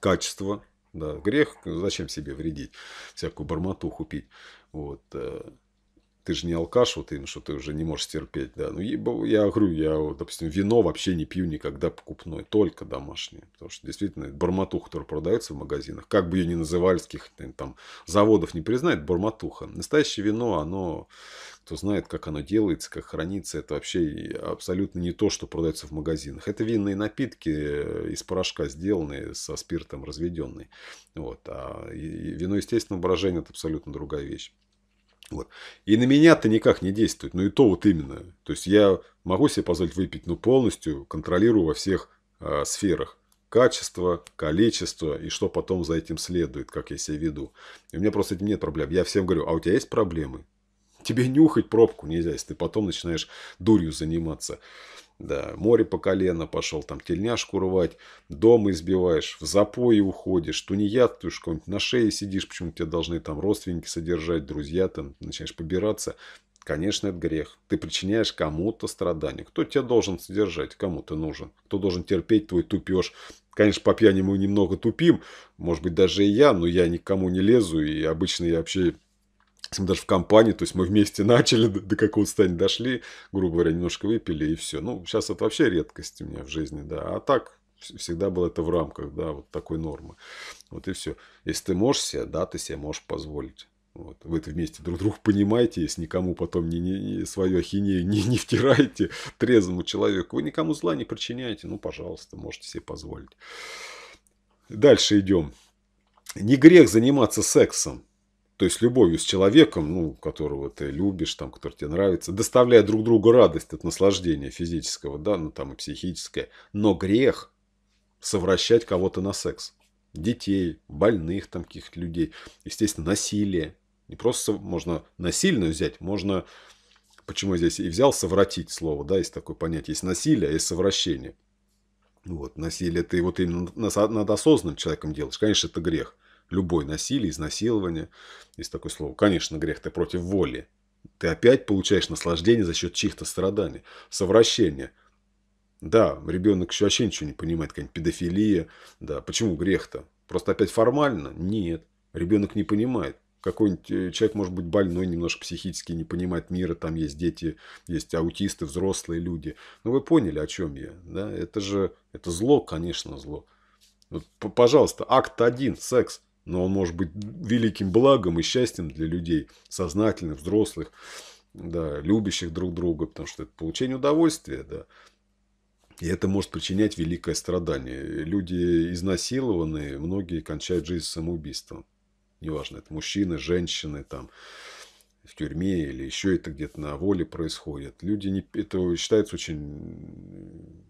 качества, да, грех, зачем себе вредить, всякую бормотуху пить, вот, э, ты же не алкаш вот именно, что ты уже не можешь терпеть, да. Ну, я говорю, я, допустим, вино вообще не пью никогда покупной только домашнее. Потому что, действительно, барматуха, которая продается в магазинах, как бы ее ни называли, с каких там заводов не признает, барматуха. Настоящее вино, оно, кто знает, как оно делается, как хранится, это вообще абсолютно не то, что продается в магазинах. Это винные напитки э, из порошка сделанные, со спиртом разведенные. Вот. А вино естественного брожения – это абсолютно другая вещь. Вот. И на меня это никак не действует. Ну и то вот именно. То есть я могу себе позволить выпить, но ну, полностью контролирую во всех э, сферах. Качество, количество и что потом за этим следует, как я себя веду. И у меня просто этим нет проблем. Я всем говорю, а у тебя есть проблемы? Тебе нюхать пробку нельзя, если ты потом начинаешь дурью заниматься. Да, море по колено пошел, там тельняшку рвать, дом избиваешь, в запои уходишь, тунеядствуешь, какой-нибудь на шее сидишь, почему тебя должны там родственники содержать, друзья, там начинаешь побираться. Конечно, это грех. Ты причиняешь кому-то страдания. Кто тебя должен содержать? Кому ты нужен? Кто должен терпеть твой тупеж? Конечно, по пьяни мы немного тупим. Может быть, даже и я, но я никому не лезу. И обычно я вообще даже в компании, то есть мы вместе [laughs] начали, до, до какого-то состояния дошли, грубо говоря, немножко выпили и все. Ну, сейчас это вообще редкость у меня в жизни, да. А так всегда было это в рамках, да, вот такой нормы. Вот и все. Если ты можешь себе, да, ты себе можешь позволить. Вот. Вы это вместе друг друга понимаете, если никому потом не, не, не свою ахинею не, не втираете [laughs] трезвому человеку, вы никому зла не причиняете, ну, пожалуйста, можете себе позволить. Дальше идем. Не грех заниматься сексом то есть любовью с человеком, ну, которого ты любишь, там, который тебе нравится, доставляя друг другу радость от наслаждения физического, да, ну, там, и психическое. Но грех совращать кого-то на секс. Детей, больных там каких-то людей, естественно, насилие. Не просто можно насильно взять, можно, почему я здесь и взял, совратить слово, да, есть такое понятие, есть насилие, а есть совращение. Вот, насилие ты вот именно над осознанным человеком делаешь, конечно, это грех любое насилие, изнасилование, есть такое слово, конечно, грех, ты против воли. Ты опять получаешь наслаждение за счет чьих-то страданий, совращение. Да, ребенок еще вообще ничего не понимает, какая-нибудь педофилия. Да, почему грех-то? Просто опять формально? Нет, ребенок не понимает. Какой-нибудь э, человек может быть больной немножко психически, не понимает мира, там есть дети, есть аутисты, взрослые люди. Ну, вы поняли, о чем я, да? Это же, это зло, конечно, зло. Вот, пожалуйста, акт один, секс но он может быть великим благом и счастьем для людей, сознательных, взрослых, да, любящих друг друга, потому что это получение удовольствия, да. И это может причинять великое страдание. Люди изнасилованные, многие кончают жизнь самоубийством. Неважно, это мужчины, женщины, там, в тюрьме или еще это где-то на воле происходит. Люди не, это считается очень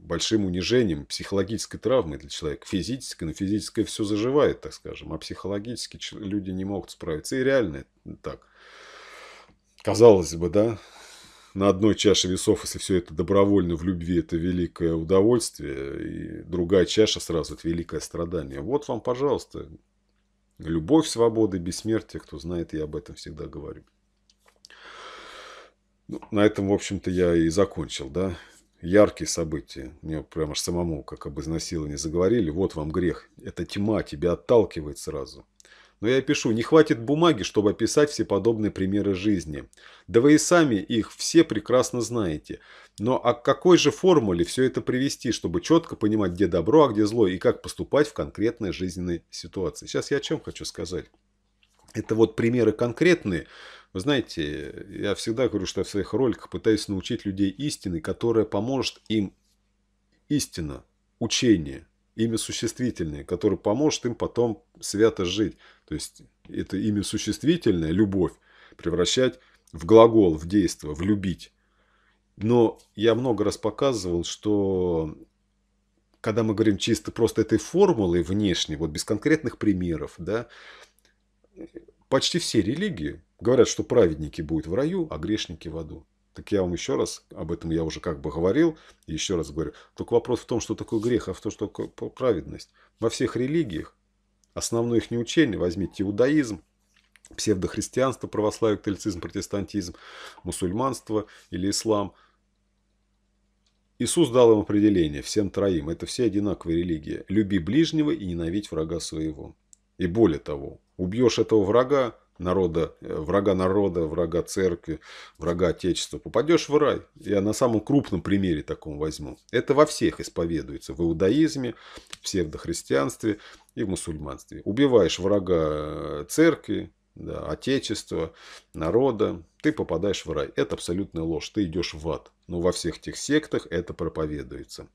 большим унижением психологической травмы для человека. Физическое, на физическое все заживает, так скажем, а психологически люди не могут справиться. И реально так. Казалось бы, да, на одной чаше весов, если все это добровольно в любви, это великое удовольствие, и другая чаша сразу это великое страдание. Вот вам, пожалуйста, любовь, свобода, бессмертие, кто знает, я об этом всегда говорю. Ну, на этом, в общем-то, я и закончил, да. Яркие события. Мне прямо аж самому, как об изнасиловании заговорили. Вот вам грех. Эта тьма тебя отталкивает сразу. Но я пишу, не хватит бумаги, чтобы описать все подобные примеры жизни. Да вы и сами их все прекрасно знаете. Но о какой же формуле все это привести, чтобы четко понимать, где добро, а где зло, и как поступать в конкретной жизненной ситуации? Сейчас я о чем хочу сказать. Это вот примеры конкретные, вы знаете, я всегда говорю, что я в своих роликах пытаюсь научить людей истины, которая поможет им истина, учение, имя существительное, которое поможет им потом свято жить. То есть это имя существительное, любовь, превращать в глагол, в действие, в любить. Но я много раз показывал, что когда мы говорим чисто просто этой формулой внешней, вот без конкретных примеров, да, почти все религии Говорят, что праведники будут в раю, а грешники в аду. Так я вам еще раз, об этом я уже как бы говорил, еще раз говорю. Только вопрос в том, что такое грех, а в том, что такое праведность. Во всех религиях основное их не учение, возьмите иудаизм, псевдохристианство, православие, католицизм, протестантизм, мусульманство или ислам. Иисус дал им определение всем троим. Это все одинаковые религии. Люби ближнего и ненавидь врага своего. И более того, убьешь этого врага, народа, э, врага народа, врага церкви, врага Отечества, попадешь в рай. Я на самом крупном примере таком возьму. Это во всех исповедуется. В иудаизме, в псевдохристианстве и в мусульманстве. Убиваешь врага э, церкви, да, отечества, народа, ты попадаешь в рай. Это абсолютная ложь, ты идешь в ад. Но во всех тех сектах это проповедуется.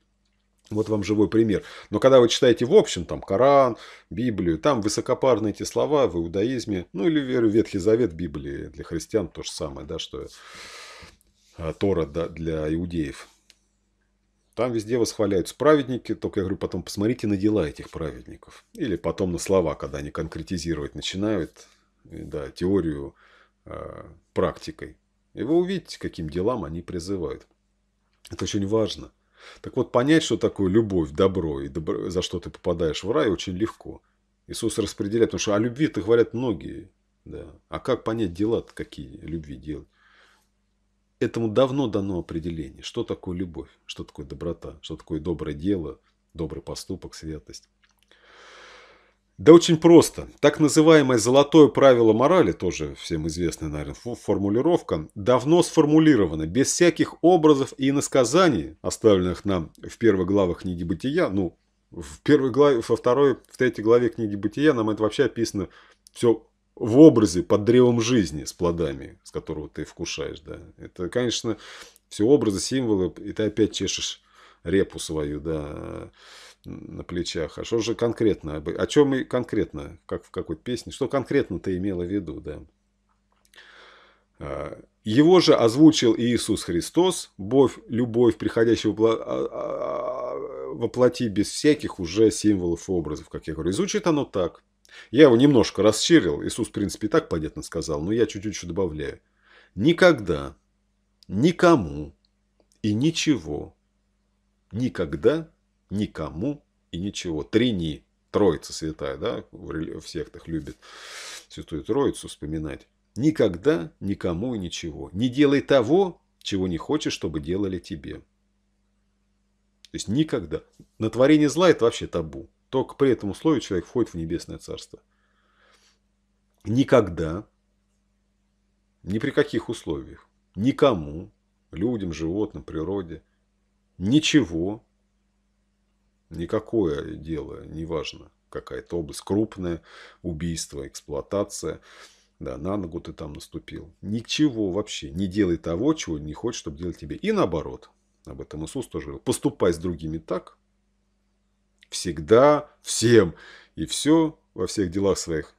Вот вам живой пример. Но когда вы читаете в общем, там, Коран, Библию, там высокопарные эти слова в иудаизме, ну, или веру Ветхий Завет Библии для христиан то же самое, да, что а, Тора для иудеев. Там везде восхваляются праведники, только я говорю, потом посмотрите на дела этих праведников. Или потом на слова, когда они конкретизировать начинают, да, теорию э, практикой. И вы увидите, каким делам они призывают. Это очень важно – так вот, понять, что такое любовь, добро и добро, за что ты попадаешь в рай, очень легко. Иисус распределяет, потому что о любви-то говорят многие. Да. А как понять дела какие любви делать? Этому давно дано определение, что такое любовь, что такое доброта, что такое доброе дело, добрый поступок, святость. Да очень просто. Так называемое «золотое правило морали», тоже всем известная, наверное, формулировка, давно сформулировано, без всяких образов и иносказаний, оставленных нам в первой главах книги «Бытия», ну, в первой главе, во второй, в третьей главе книги «Бытия» нам это вообще описано все в образе под древом жизни с плодами, с которого ты вкушаешь, да. Это, конечно, все образы, символы, и ты опять чешешь репу свою, да на плечах. А что же конкретно? О чем и конкретно? Как в какой песне? Что конкретно ты имела в виду? Да? А, его же озвучил Иисус Христос, Бог, любовь приходящего а, а, воплоти без всяких уже символов и образов, как я говорю. И оно так. Я его немножко расширил. Иисус, в принципе, и так понятно сказал, но я чуть-чуть еще добавляю. Никогда, никому и ничего, никогда никому и ничего. Трини, Троица Святая, да, в сектах любит Святую Троицу вспоминать. Никогда никому и ничего. Не делай того, чего не хочешь, чтобы делали тебе. То есть никогда. Натворение зла – это вообще табу. Только при этом условии человек входит в небесное царство. Никогда, ни при каких условиях, никому, людям, животным, природе, ничего Никакое дело, неважно, какая-то область, крупное убийство, эксплуатация, да, на ногу ты там наступил. Ничего вообще, не делай того, чего не хочешь, чтобы делать тебе. И наоборот, об этом Иисус тоже говорил, поступай с другими так, всегда, всем, и все во всех делах своих,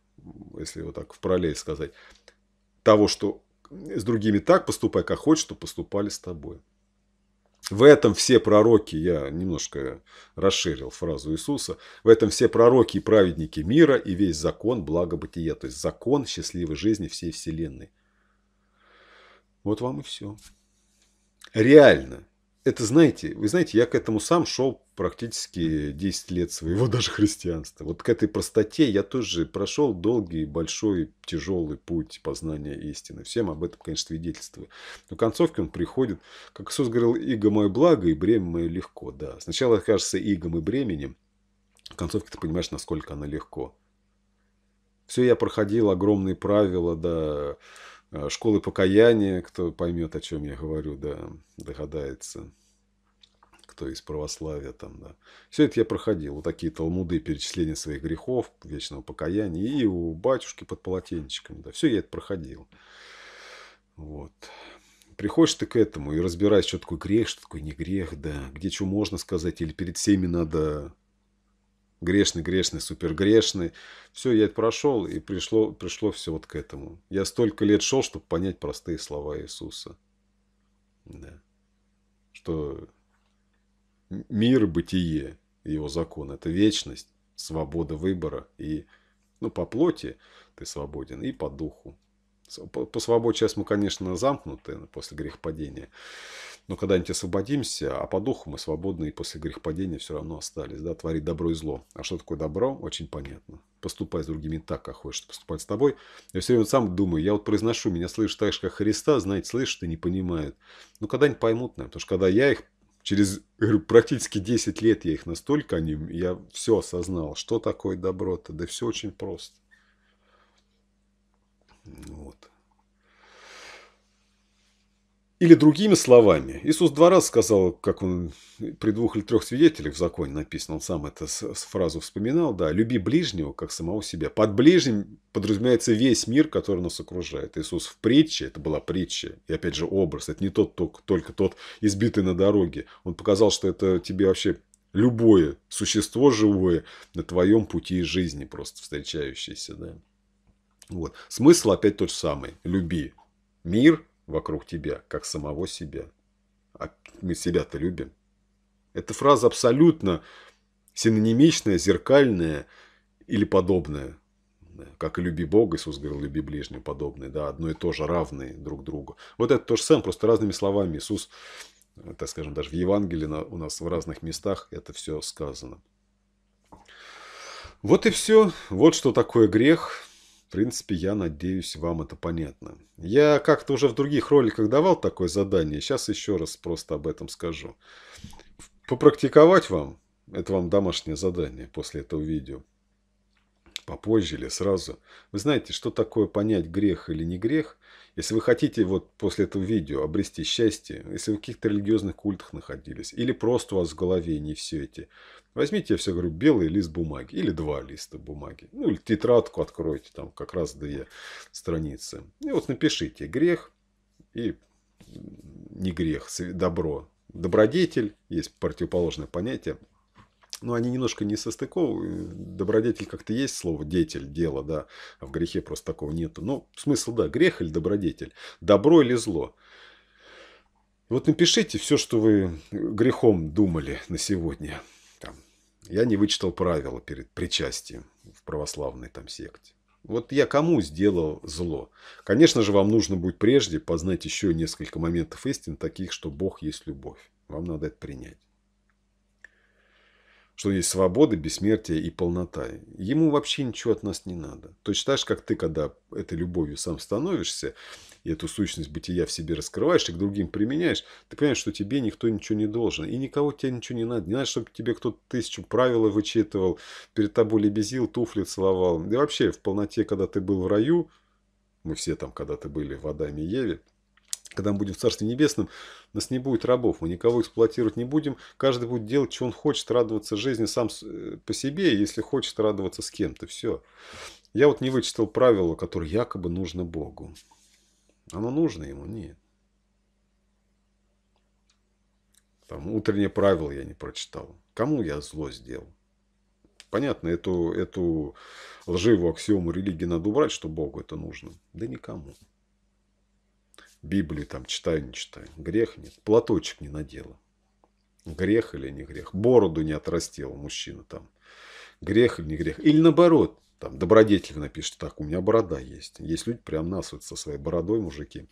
если вот так в параллель сказать, того, что с другими так поступай, как хочешь, чтобы поступали с тобой. В этом все пророки, я немножко расширил фразу Иисуса, в этом все пророки и праведники мира и весь закон благобытия, то есть закон счастливой жизни всей Вселенной. Вот вам и все. Реально это знаете, вы знаете, я к этому сам шел практически 10 лет своего даже христианства. Вот к этой простоте я тоже прошел долгий, большой, тяжелый путь познания истины. Всем об этом, конечно, свидетельствую. Но концовки он приходит, как Иисус говорил, иго мое благо и бремя мое легко. Да, сначала кажется игом и бременем, в концовке ты понимаешь, насколько она легко. Все я проходил, огромные правила, да, Э, школы покаяния, кто поймет, о чем я говорю, да, догадается, кто из православия там, да. Все это я проходил, вот такие талмуды, перечисления своих грехов, вечного покаяния, и у батюшки под полотенчиком, да, все я это проходил. Вот. Приходишь ты к этому и разбираешь, что такое грех, что такое не грех, да, где что можно сказать, или перед всеми надо грешный, грешный, супергрешный. Все, я это прошел, и пришло, пришло все вот к этому. Я столько лет шел, чтобы понять простые слова Иисуса. Да. Что мир, бытие, его закон – это вечность, свобода выбора. И ну, по плоти ты свободен, и по духу. По, по свободе сейчас мы, конечно, замкнуты после грехопадения но «Ну, когда-нибудь освободимся, а по духу мы свободны и после грехопадения все равно остались. Да? Творить добро и зло. А что такое добро, очень понятно. Поступай с другими так, как хочешь поступать с тобой. Я все время сам думаю, я вот произношу, меня слышат так же, как Христа, знаете, слышат и не понимают. Но ну, когда-нибудь поймут, наверное, потому что когда я их через говорю, практически 10 лет я их настолько, они, я все осознал, что такое добро-то, да все очень просто. Вот. Или другими словами, Иисус два раза сказал, как он при двух или трех свидетелях в законе написано, он сам эту фразу вспоминал, да, «люби ближнего, как самого себя». Под ближним подразумевается весь мир, который нас окружает. Иисус в притче, это была притча, и опять же образ, это не тот, только, только тот избитый на дороге. Он показал, что это тебе вообще любое существо живое на твоем пути жизни просто встречающееся, да. Вот. Смысл опять тот же самый. Люби мир – вокруг тебя, как самого себя. А мы себя-то любим. Эта фраза абсолютно синонимичная, зеркальная или подобная. Как и «люби Бога», Иисус говорил «люби ближнего», подобное. Да, одно и то же, равные друг другу. Вот это то же самое, просто разными словами. Иисус, э, так скажем, даже в Евангелии у нас в разных местах это все сказано. Вот и все. Вот что такое грех принципе, я надеюсь, вам это понятно. Я как-то уже в других роликах давал такое задание, сейчас еще раз просто об этом скажу. Попрактиковать вам, это вам домашнее задание после этого видео, попозже или сразу. Вы знаете, что такое понять грех или не грех, если вы хотите вот после этого видео обрести счастье, если вы в каких-то религиозных культах находились, или просто у вас в голове не все эти, возьмите, я все говорю, белый лист бумаги, или два листа бумаги, ну или тетрадку откройте, там как раз две страницы. И вот напишите грех и не грех, добро. Добродетель, есть противоположное понятие, но они немножко не состыковывают. Добродетель как-то есть слово «детель», «дело», да, а в грехе просто такого нету. Но ну, смысл, да, грех или добродетель, добро или зло. Вот напишите все, что вы грехом думали на сегодня. Там, я не вычитал правила перед причастием в православной там секте. Вот я кому сделал зло? Конечно же, вам нужно будет прежде познать еще несколько моментов истин, таких, что Бог есть любовь. Вам надо это принять что есть свобода, бессмертие и полнота. Ему вообще ничего от нас не надо. Точно так же, как ты, когда этой любовью сам становишься, и эту сущность бытия в себе раскрываешь и к другим применяешь, ты понимаешь, что тебе никто ничего не должен. И никого тебе ничего не надо. Не надо, чтобы тебе кто-то тысячу правила вычитывал, перед тобой лебезил, туфли целовал. И вообще, в полноте, когда ты был в раю, мы все там когда-то были в Адаме и Еве, когда мы будем в Царстве Небесном, у нас не будет рабов, мы никого эксплуатировать не будем, каждый будет делать, что он хочет, радоваться жизни сам э, по себе, если хочет радоваться с кем-то, все. Я вот не вычитал правило, которое якобы нужно Богу. Оно нужно ему? Нет. Там утреннее правило я не прочитал. Кому я зло сделал? Понятно, эту, эту лживую аксиому религии надо убрать, что Богу это нужно. Да никому. Библию там читаю, не читаю. Грех нет. Платочек не надела. Грех или не грех. Бороду не отрастила мужчина там. Грех или не грех. Или наоборот. Там добродетель напишет, так, у меня борода есть. Есть люди, прям насут со своей бородой, мужики.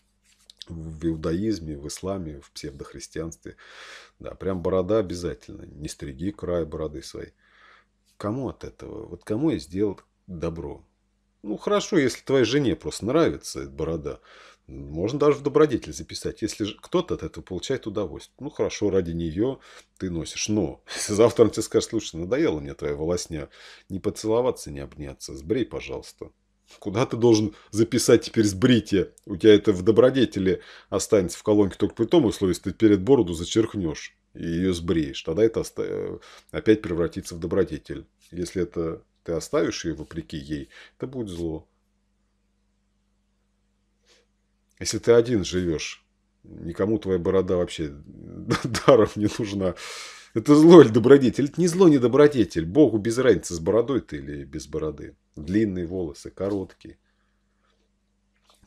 В иудаизме, в исламе, в псевдохристианстве. Да, прям борода обязательно. Не стриги край бороды своей. Кому от этого? Вот кому я сделал добро? Ну, хорошо, если твоей жене просто нравится эта борода. Можно даже в добродетель записать, если кто-то от этого получает удовольствие. Ну, хорошо, ради нее ты носишь. Но [laughs] если завтра он тебе скажет, слушай, надоело мне твоя волосня, не поцеловаться, не обняться, сбрей, пожалуйста. Куда ты должен записать теперь сбритие? У тебя это в добродетели останется в колонке только при том условии, если ты перед бороду зачеркнешь и ее сбреешь. Тогда это оста... Э, опять превратится в добродетель. Если это ты оставишь ее вопреки ей, это будет зло. Если ты один живешь, никому твоя борода вообще [laughs] даром не нужна. Это зло или добродетель? Это не зло, не добродетель. Богу без разницы, с бородой ты или без бороды. Длинные волосы, короткие.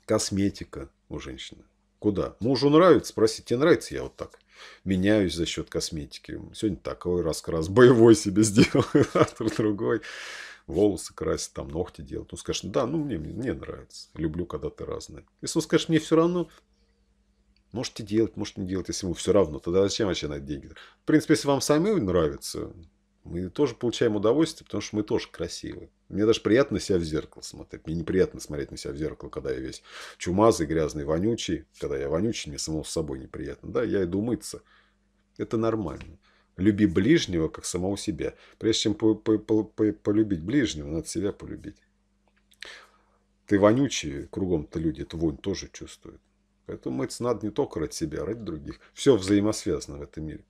Косметика у женщины. Куда? Мужу нравится? Спросите, тебе нравится? Я вот так меняюсь за счет косметики. Сегодня такой раскрас боевой себе [laughs] сделал, завтра другой волосы красить, там ногти делать. Он скажет, да, ну мне, мне нравится, люблю, когда ты разный. Если он скажет, мне все равно, можете делать, можете не делать, если ему все равно, тогда зачем вообще на деньги? В принципе, если вам самим нравится, мы тоже получаем удовольствие, потому что мы тоже красивы. Мне даже приятно себя в зеркало смотреть. Мне неприятно смотреть на себя в зеркало, когда я весь чумазый, грязный, вонючий. Когда я вонючий, мне самому с собой неприятно. Да, я иду мыться. Это нормально. Люби ближнего, как самого себя. Прежде чем по -по -по полюбить ближнего, надо себя полюбить. Ты вонючий, кругом-то люди эту вонь тоже чувствуют. Поэтому мыться надо не только ради себя, а ради других. Все взаимосвязано в этом мире.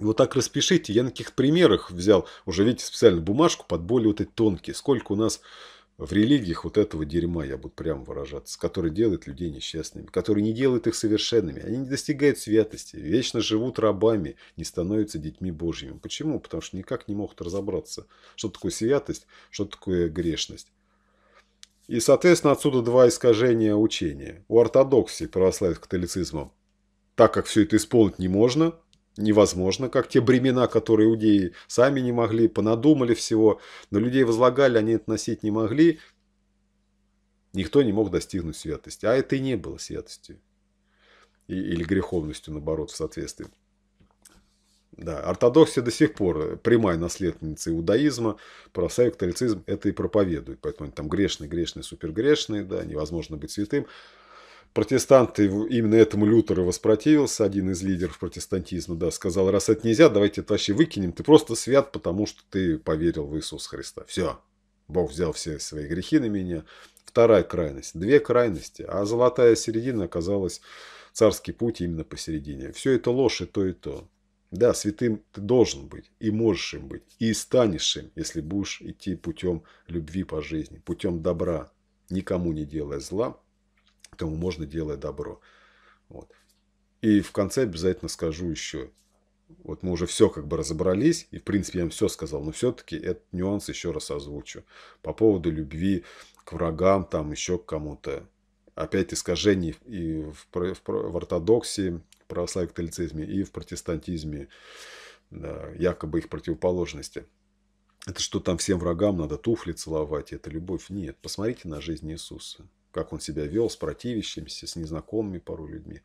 Вот так распишите. Я на каких примерах взял, уже видите, специально бумажку под более вот эти тонкие. Сколько у нас в религиях вот этого дерьма, я буду прямо выражаться, который делает людей несчастными, который не делает их совершенными. Они не достигают святости, вечно живут рабами, не становятся детьми Божьими. Почему? Потому что никак не могут разобраться, что такое святость, что такое грешность. И, соответственно, отсюда два искажения учения. У ортодоксии православия с католицизмом, так как все это исполнить не можно – невозможно, как те бремена, которые иудеи сами не могли, понадумали всего, на людей возлагали, они это носить не могли, никто не мог достигнуть святости. А это и не было святостью. или греховностью, наоборот, в соответствии. Да, ортодоксия до сих пор прямая наследница иудаизма, православие, католицизм это и проповедует. Поэтому они там грешные, грешные, супергрешные, да, невозможно быть святым протестанты, именно этому Лютера воспротивился, один из лидеров протестантизма, да, сказал, раз это нельзя, давайте это вообще выкинем, ты просто свят, потому что ты поверил в Иисуса Христа. Все, Бог взял все свои грехи на меня. Вторая крайность, две крайности, а золотая середина оказалась царский путь именно посередине. Все это ложь и то, и то. Да, святым ты должен быть, и можешь им быть, и станешь им, если будешь идти путем любви по жизни, путем добра, никому не делая зла, кому можно, делать добро. Вот. И в конце обязательно скажу еще. Вот мы уже все как бы разобрались, и в принципе я им все сказал, но все-таки этот нюанс еще раз озвучу. По поводу любви к врагам, там еще к кому-то. Опять искажений и в, в, в, в ортодоксии, православии, католицизме, и в протестантизме, да, якобы их противоположности. Это что там всем врагам надо туфли целовать, это любовь? Нет, посмотрите на жизнь Иисуса как он себя вел с противящимися, с незнакомыми пару людьми,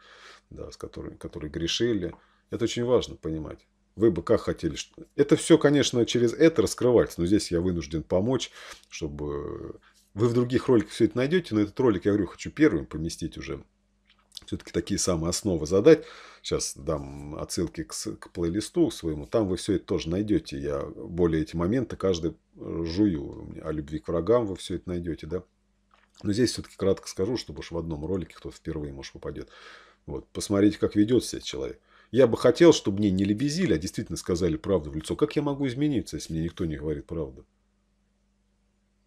да, с которыми, которые грешили. Это очень важно понимать. Вы бы как хотели? что? Это все, конечно, через это раскрывается, но здесь я вынужден помочь, чтобы... Вы в других роликах все это найдете, но этот ролик, я говорю, хочу первым поместить уже. Все-таки такие самые основы задать. Сейчас дам отсылки к, к плейлисту своему. Там вы все это тоже найдете. Я более эти моменты каждый э, жую. О любви к врагам вы все это найдете, да? Но здесь все-таки кратко скажу, чтобы уж в одном ролике кто-то впервые, может, попадет. Вот, посмотрите, как ведет себя человек. Я бы хотел, чтобы мне не лебезили, а действительно сказали правду в лицо. Как я могу измениться, если мне никто не говорит правду?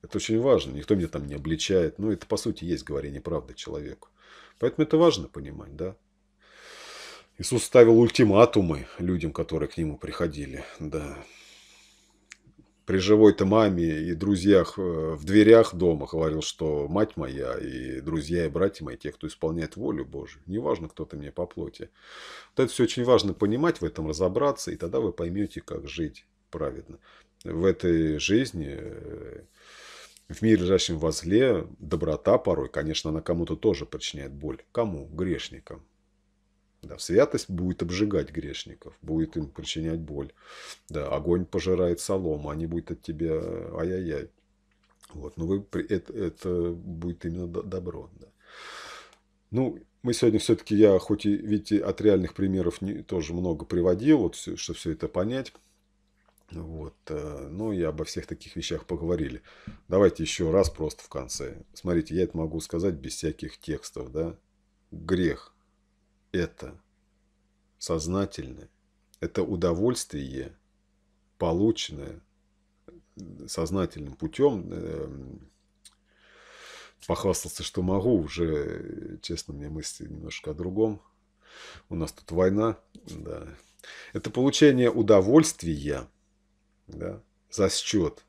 Это очень важно. Никто меня там не обличает. Ну, это, по сути, есть говорение правды человеку. Поэтому это важно понимать, да. Иисус ставил ультиматумы людям, которые к нему приходили, да при живой-то маме и друзьях э, в дверях дома говорил, что мать моя и друзья и братья мои, те, кто исполняет волю Божию, неважно, кто ты мне по плоти. Вот это все очень важно понимать, в этом разобраться, и тогда вы поймете, как жить праведно. В этой жизни, э, в мире, лежащем во зле, доброта порой, конечно, она кому-то тоже причиняет боль. Кому? Грешникам. Да, святость будет обжигать грешников, будет им причинять боль. Да, огонь пожирает солому, они будут от тебя э, ай-яй-яй. Вот, но вы, это, это будет именно добро. Да. Ну, мы сегодня все-таки, я хоть и, видите, от реальных примеров не, тоже много приводил, вот, все, чтобы все это понять. Вот, э, ну и обо всех таких вещах поговорили. Давайте еще раз просто в конце. Смотрите, я это могу сказать без всяких текстов, да. Грех – это сознательное, это удовольствие, полученное сознательным путем, эм, похвастался, что могу, уже, э, честно, мне мысли немножко о другом. У нас тут война, да. Это получение удовольствия да, за счет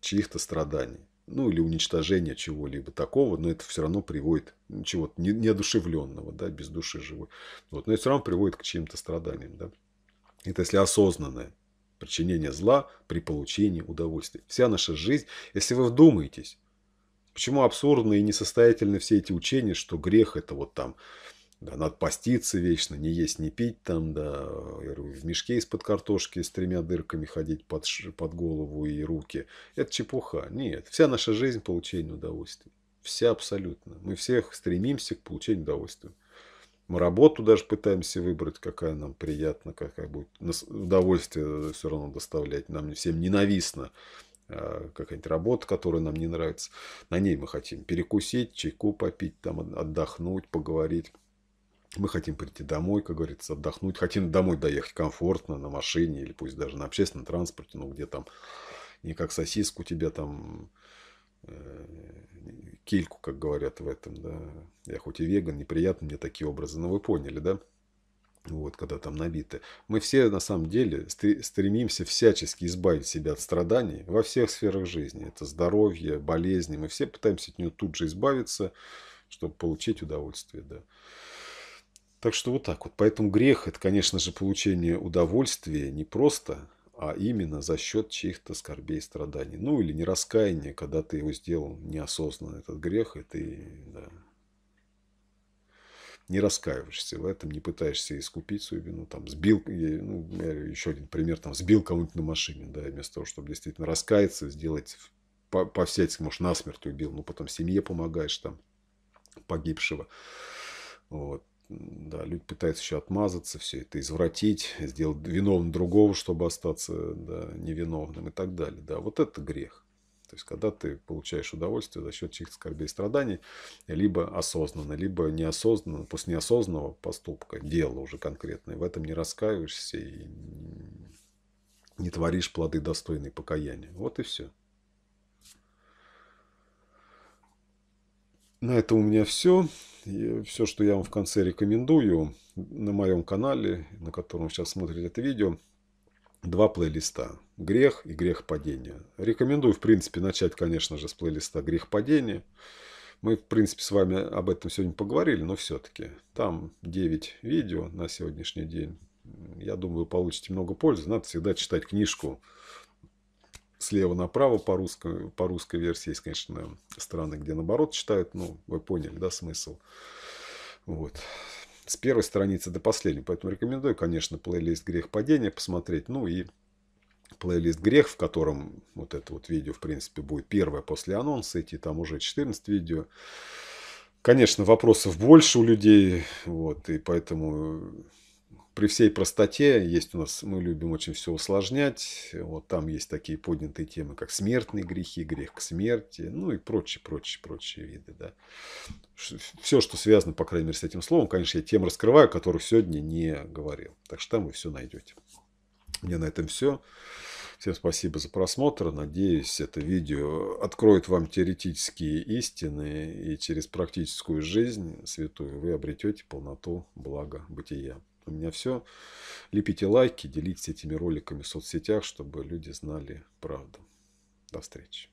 чьих-то страданий ну или уничтожение чего-либо такого, но это все равно приводит чего-то неодушевленного, да, без души живой. Вот, но это все равно приводит к чьим-то страданиям, да. Это если осознанное причинение зла при получении удовольствия. Вся наша жизнь, если вы вдумаетесь, почему абсурдны и несостоятельны все эти учения, что грех это вот там да, надо поститься вечно, не есть, не пить там, да, в мешке из-под картошки с тремя дырками ходить под, под голову и руки. Это чепуха. Нет, вся наша жизнь получение удовольствия. Вся абсолютно. Мы всех стремимся к получению удовольствия. Мы работу даже пытаемся выбрать, какая нам приятна, какая будет удовольствие э, все равно доставлять. Нам всем ненавистно э, какая-нибудь работа, которая нам не нравится. На ней мы хотим перекусить, чайку попить, там отдохнуть, поговорить. Мы хотим прийти домой, как говорится, отдохнуть. Хотим домой доехать комфортно, на машине или пусть даже на общественном транспорте, ну где там не как сосиску тебя там э, кильку, как говорят в этом, да. Я хоть и веган, неприятно мне такие образы, но вы поняли, да? Вот, когда там набиты. Мы все, на самом деле, стремимся всячески избавить себя от страданий во всех сферах жизни. Это здоровье, болезни. Мы все пытаемся от нее тут же избавиться, чтобы получить удовольствие, да. Так что вот так вот. Поэтому грех – это, конечно же, получение удовольствия не просто, а именно за счет чьих-то скорбей и страданий. Ну, или не раскаяние, когда ты его сделал неосознанно, этот грех, и ты да, не раскаиваешься в этом, не пытаешься искупить свою вину. Там, сбил, ну, еще один пример, там, сбил кого-нибудь на машине, да, вместо того, чтобы действительно раскаяться, сделать по, по всячески, может, насмерть убил, но ну, потом семье помогаешь там погибшего. Вот. Да, люди пытаются еще отмазаться, все это извратить, сделать виновным другого, чтобы остаться да, невиновным и так далее. Да, вот это грех. То есть, когда ты получаешь удовольствие за счет чьих-то скорбей и страданий, либо осознанно, либо неосознанно, после неосознанного поступка, дела уже конкретное, в этом не раскаиваешься и не творишь плоды достойные покаяния. Вот и все. На этом у меня все. И все, что я вам в конце рекомендую на моем канале, на котором сейчас смотрите это видео, два плейлиста. Грех и грех падения. Рекомендую, в принципе, начать, конечно же, с плейлиста грех падения. Мы, в принципе, с вами об этом сегодня поговорили, но все-таки там 9 видео на сегодняшний день. Я думаю, вы получите много пользы. Надо всегда читать книжку слева направо по, русскому, по русской версии. Есть, конечно, страны, где наоборот читают. Ну, вы поняли, да, смысл. Вот. С первой страницы до последней. Поэтому рекомендую, конечно, плейлист «Грех падения» посмотреть. Ну и плейлист «Грех», в котором вот это вот видео, в принципе, будет первое после анонса идти. Там уже 14 видео. Конечно, вопросов больше у людей. Вот, и поэтому при всей простоте, есть у нас, мы любим очень все усложнять, вот там есть такие поднятые темы, как смертные грехи, грех к смерти, ну и прочие, прочие, прочие виды, да. Все, что связано, по крайней мере, с этим словом, конечно, я тем раскрываю, которую сегодня не говорил. Так что там вы все найдете. Мне на этом все. Всем спасибо за просмотр. Надеюсь, это видео откроет вам теоретические истины и через практическую жизнь святую вы обретете полноту блага бытия у меня все. Лепите лайки, делитесь этими роликами в соцсетях, чтобы люди знали правду. До встречи.